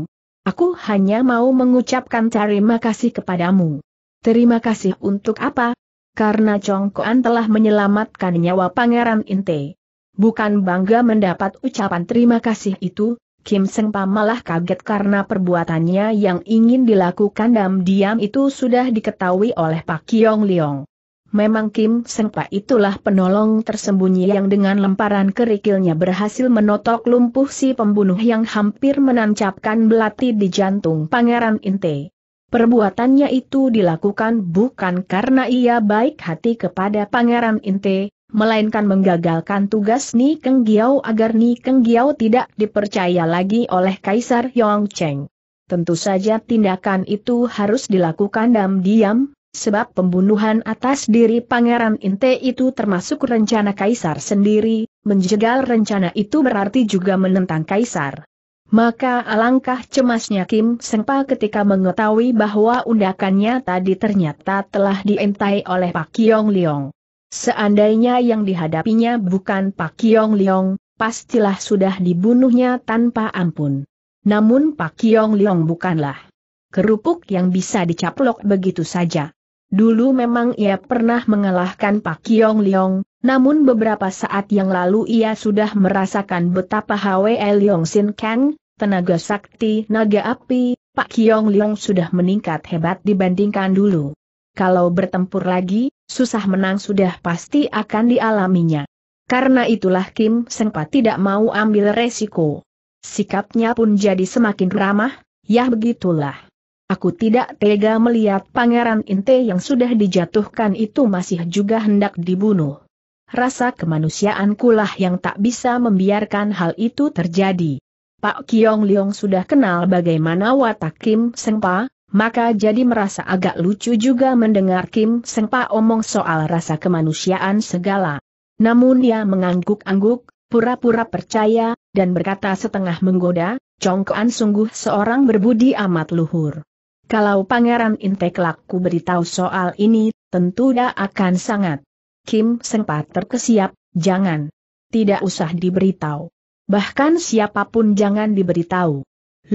Speaker 1: Aku hanya mau mengucapkan terima kasih kepadamu. Terima kasih untuk apa? Karena Congkoan telah menyelamatkan nyawa Pangeran Inte. Bukan bangga mendapat ucapan terima kasih itu, Kim Seng Pa malah kaget karena perbuatannya yang ingin dilakukan diam-diam itu sudah diketahui oleh Pak Kiong Liong. Memang Kim Sengpa itulah penolong tersembunyi yang dengan lemparan kerikilnya berhasil menotok lumpuh si pembunuh yang hampir menancapkan belati di jantung Pangeran Inte. Perbuatannya itu dilakukan bukan karena ia baik hati kepada Pangeran Inte, melainkan menggagalkan tugas Ni Keng Giau agar Ni Keng Giau tidak dipercaya lagi oleh Kaisar Yong Cheng. Tentu saja tindakan itu harus dilakukan diam-diam, sebab pembunuhan atas diri Pangeran Inte itu termasuk rencana Kaisar sendiri, menjegal rencana itu berarti juga menentang Kaisar. Maka alangkah cemasnya Kim Sengpa ketika mengetahui bahwa undakannya tadi ternyata telah diintai oleh Pak Kiong Leong. Seandainya yang dihadapinya bukan Pak Kiong Leong, pastilah sudah dibunuhnya tanpa ampun. Namun Pak Kiong Leong bukanlah kerupuk yang bisa dicaplok begitu saja. Dulu memang ia pernah mengalahkan Pak Kiong Liong, namun beberapa saat yang lalu ia sudah merasakan betapa Hwe Leong Sin Kang, tenaga sakti naga api, Pak Kiong Liong sudah meningkat hebat dibandingkan dulu. Kalau bertempur lagi, susah menang sudah pasti akan dialaminya. Karena itulah Kim Sengpa tidak mau ambil resiko. Sikapnya pun jadi semakin ramah, ya begitulah. Aku tidak tega melihat Pangeran Inte yang sudah dijatuhkan itu masih juga hendak dibunuh. Rasa kemanusiaankulah yang tak bisa membiarkan hal itu terjadi. Pak Kiong Liong sudah kenal bagaimana watak Kim Sengpa, maka jadi merasa agak lucu juga mendengar Kim Sengpa omong soal rasa kemanusiaan segala. Namun ia mengangguk-angguk, pura-pura percaya, dan berkata setengah menggoda, Kuan sungguh seorang berbudi amat luhur. Kalau Pangeran Intek laku beritahu soal ini, tentu dia akan sangat. Kim sempat terkesiap, jangan. Tidak usah diberitahu. Bahkan siapapun jangan diberitahu.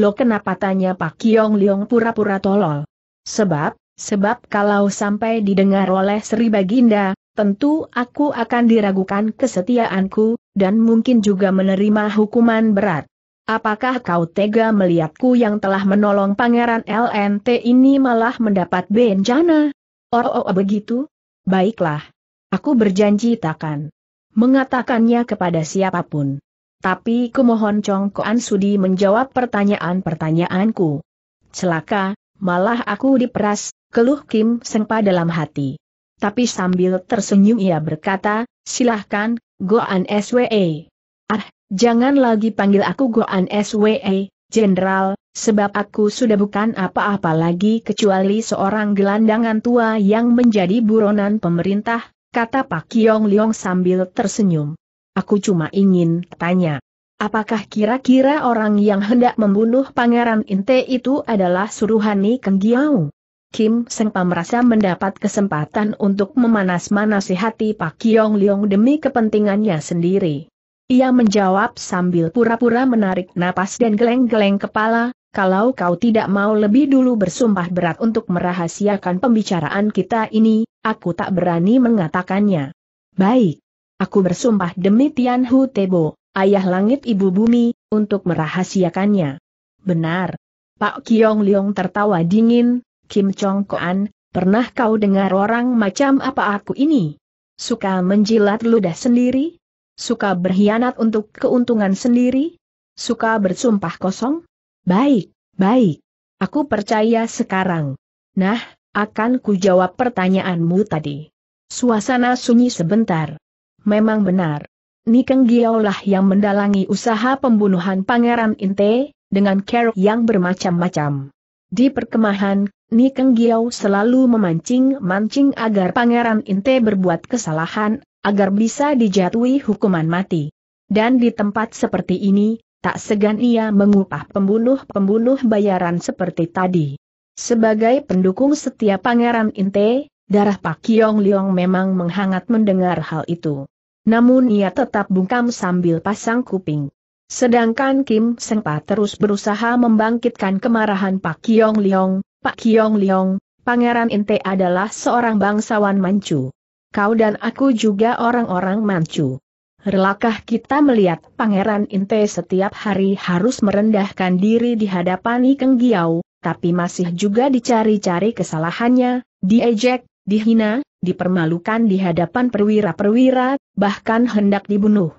Speaker 1: Lo kenapa tanya Pak Kiong Liong pura-pura tolol? Sebab, sebab kalau sampai didengar oleh Sri Baginda, tentu aku akan diragukan kesetiaanku, dan mungkin juga menerima hukuman berat. Apakah kau tega melihatku yang telah menolong pangeran LNT ini malah mendapat bencana? Oh, oh, oh begitu? Baiklah. Aku berjanji takkan mengatakannya kepada siapapun. Tapi kumohon Congkoan Sudi menjawab pertanyaan-pertanyaanku. Celaka, malah aku diperas, keluh Kim Sengpa dalam hati. Tapi sambil tersenyum ia berkata, silahkan, Goan SWE. Ah, Jangan lagi panggil aku Goan SWE, Jenderal, sebab aku sudah bukan apa-apa lagi kecuali seorang gelandangan tua yang menjadi buronan pemerintah, kata Pak Kiong Liong sambil tersenyum. Aku cuma ingin tanya. Apakah kira-kira orang yang hendak membunuh Pangeran Inte itu adalah suruhani Keng Giau? Kim Sengpa merasa mendapat kesempatan untuk memanas-manasi hati Pak Kiong Liong demi kepentingannya sendiri. Ia menjawab sambil pura-pura menarik napas dan geleng-geleng kepala, kalau kau tidak mau lebih dulu bersumpah berat untuk merahasiakan pembicaraan kita ini, aku tak berani mengatakannya. Baik. Aku bersumpah demi Tian Hu Tebo, ayah langit ibu bumi, untuk merahasiakannya. Benar. Pak Kiong Liong tertawa dingin, Kim Chong Koan, pernah kau dengar orang macam apa aku ini? Suka menjilat ludah sendiri? Suka berkhianat untuk keuntungan sendiri? Suka bersumpah kosong? Baik, baik. Aku percaya sekarang. Nah, akan ku jawab pertanyaanmu tadi. Suasana sunyi sebentar. Memang benar. Nikeng Giaulah yang mendalangi usaha pembunuhan Pangeran Inte, dengan keruk yang bermacam-macam. Di perkemahan, Nikeng Giau selalu memancing-mancing agar Pangeran Inte berbuat kesalahan agar bisa dijatuhi hukuman mati. Dan di tempat seperti ini, tak segan ia mengupah pembunuh-pembunuh bayaran seperti tadi. Sebagai pendukung setia Pangeran Inte, darah Pak Kiong Liong memang menghangat mendengar hal itu. Namun ia tetap bungkam sambil pasang kuping. Sedangkan Kim Sengpa terus berusaha membangkitkan kemarahan Pak Kiong Liong, Pak Kiong Liong, Pangeran Inte adalah seorang bangsawan Manchu. Kau dan aku juga orang-orang mancu. Relakah kita melihat Pangeran Inte setiap hari harus merendahkan diri di hadapan Ikeng Giau, tapi masih juga dicari-cari kesalahannya, diejek, dihina, dipermalukan di hadapan perwira-perwira, bahkan hendak dibunuh.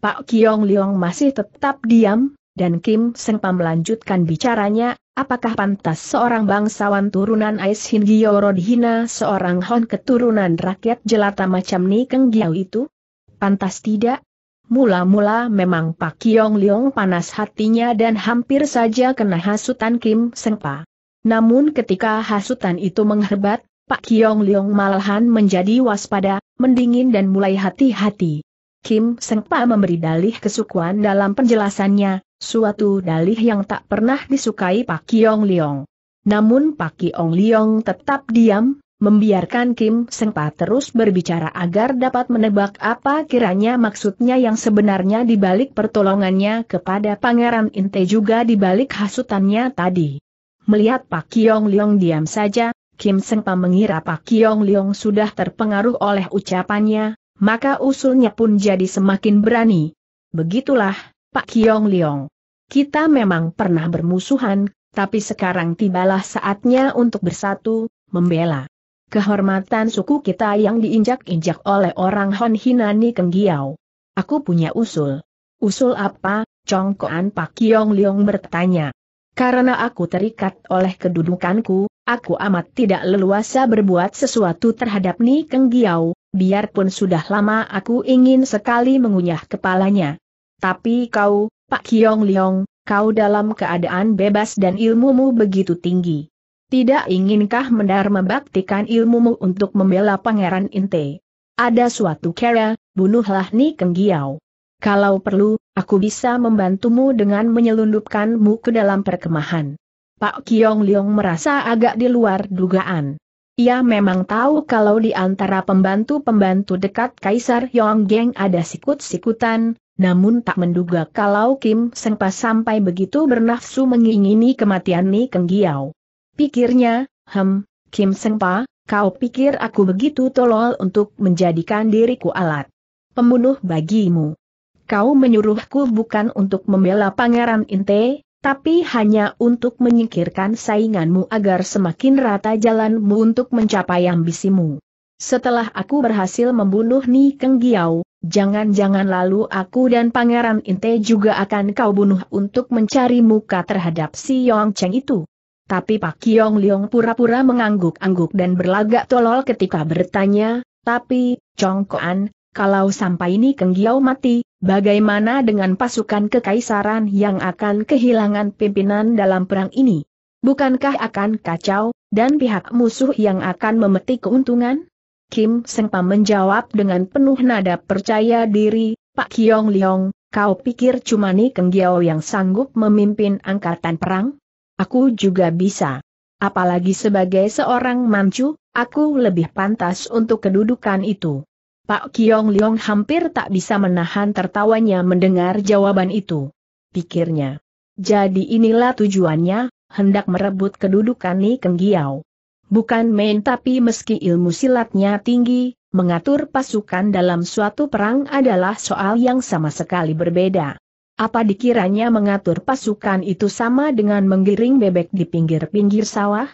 Speaker 1: Pak Kiong Liong masih tetap diam, dan Kim Sengpa melanjutkan bicaranya, apakah pantas seorang bangsawan turunan Ais Hingyoro hina seorang Hon keturunan rakyat jelata macam Ni Keng Giao itu? Pantas tidak? Mula-mula memang Pak Kiong Leong panas hatinya dan hampir saja kena hasutan Kim Sengpa. Namun ketika hasutan itu mengherbat, Pak Kiong Leong malahan menjadi waspada, mendingin dan mulai hati-hati. Kim Sengpa memberi dalih kesukuan dalam penjelasannya, Suatu dalih yang tak pernah disukai Pak Kiong Liong. Namun Pak Kiong Liong tetap diam, membiarkan Kim Sengpa terus berbicara agar dapat menebak apa kiranya maksudnya yang sebenarnya dibalik pertolongannya kepada Pangeran Inte juga dibalik hasutannya tadi. Melihat Pak Kiong Liong diam saja, Kim Sengpa mengira Pak Kiong Liong sudah terpengaruh oleh ucapannya, maka usulnya pun jadi semakin berani. Begitulah, Pak Kiong Liong. Kita memang pernah bermusuhan, tapi sekarang tibalah saatnya untuk bersatu, membela kehormatan suku kita yang diinjak-injak oleh orang Hon Hinani Kenggiao. Aku punya usul. Usul apa? Congkoan Pak Kiong Liong bertanya. Karena aku terikat oleh kedudukanku, aku amat tidak leluasa berbuat sesuatu terhadap Ni Kenggiao, biarpun sudah lama aku ingin sekali mengunyah kepalanya. Tapi kau, Pak Kiong Liong, kau dalam keadaan bebas dan ilmumu begitu tinggi. Tidak inginkah mendar membaktikan ilmumu untuk membela Pangeran Inte? Ada suatu kera, bunuhlah Ni Kenggiao. Kalau perlu, aku bisa membantumu dengan menyelundupkanmu ke dalam perkemahan. Pak Kiong Liong merasa agak di luar dugaan. Ia memang tahu kalau di antara pembantu-pembantu dekat Kaisar Yonggeng ada sikut-sikutan, namun tak menduga kalau Kim Sengpa sampai begitu bernafsu mengingini kematian Ni Kenggiao. Pikirnya, hem, Kim Sengpa, kau pikir aku begitu tolol untuk menjadikan diriku alat pembunuh bagimu. Kau menyuruhku bukan untuk membela Pangeran Inte, tapi hanya untuk menyingkirkan sainganmu agar semakin rata jalanmu untuk mencapai ambisimu. Setelah aku berhasil membunuh Ni Keng Giau, jangan-jangan lalu aku dan Pangeran Inte juga akan kau bunuh untuk mencari muka terhadap si Yong Cheng itu. Tapi Pak Yong Leong pura-pura mengangguk-angguk dan berlagak tolol ketika bertanya, tapi, Chong Koan, kalau sampai Ni Keng Giau mati, Bagaimana dengan pasukan kekaisaran yang akan kehilangan pimpinan dalam perang ini? Bukankah akan kacau, dan pihak musuh yang akan memetik keuntungan? Kim Sengpa menjawab dengan penuh nada percaya diri, Pak Kiong Liong, kau pikir cuma nih Keng Giao yang sanggup memimpin angkatan perang? Aku juga bisa. Apalagi sebagai seorang mancu, aku lebih pantas untuk kedudukan itu. Pak Kiong Liong hampir tak bisa menahan tertawanya mendengar jawaban itu. Pikirnya. Jadi inilah tujuannya, hendak merebut kedudukan Ni Giao. Bukan main tapi meski ilmu silatnya tinggi, mengatur pasukan dalam suatu perang adalah soal yang sama sekali berbeda. Apa dikiranya mengatur pasukan itu sama dengan menggiring bebek di pinggir-pinggir sawah?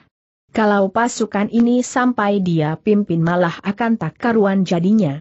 Speaker 1: Kalau pasukan ini sampai dia pimpin malah akan tak karuan jadinya.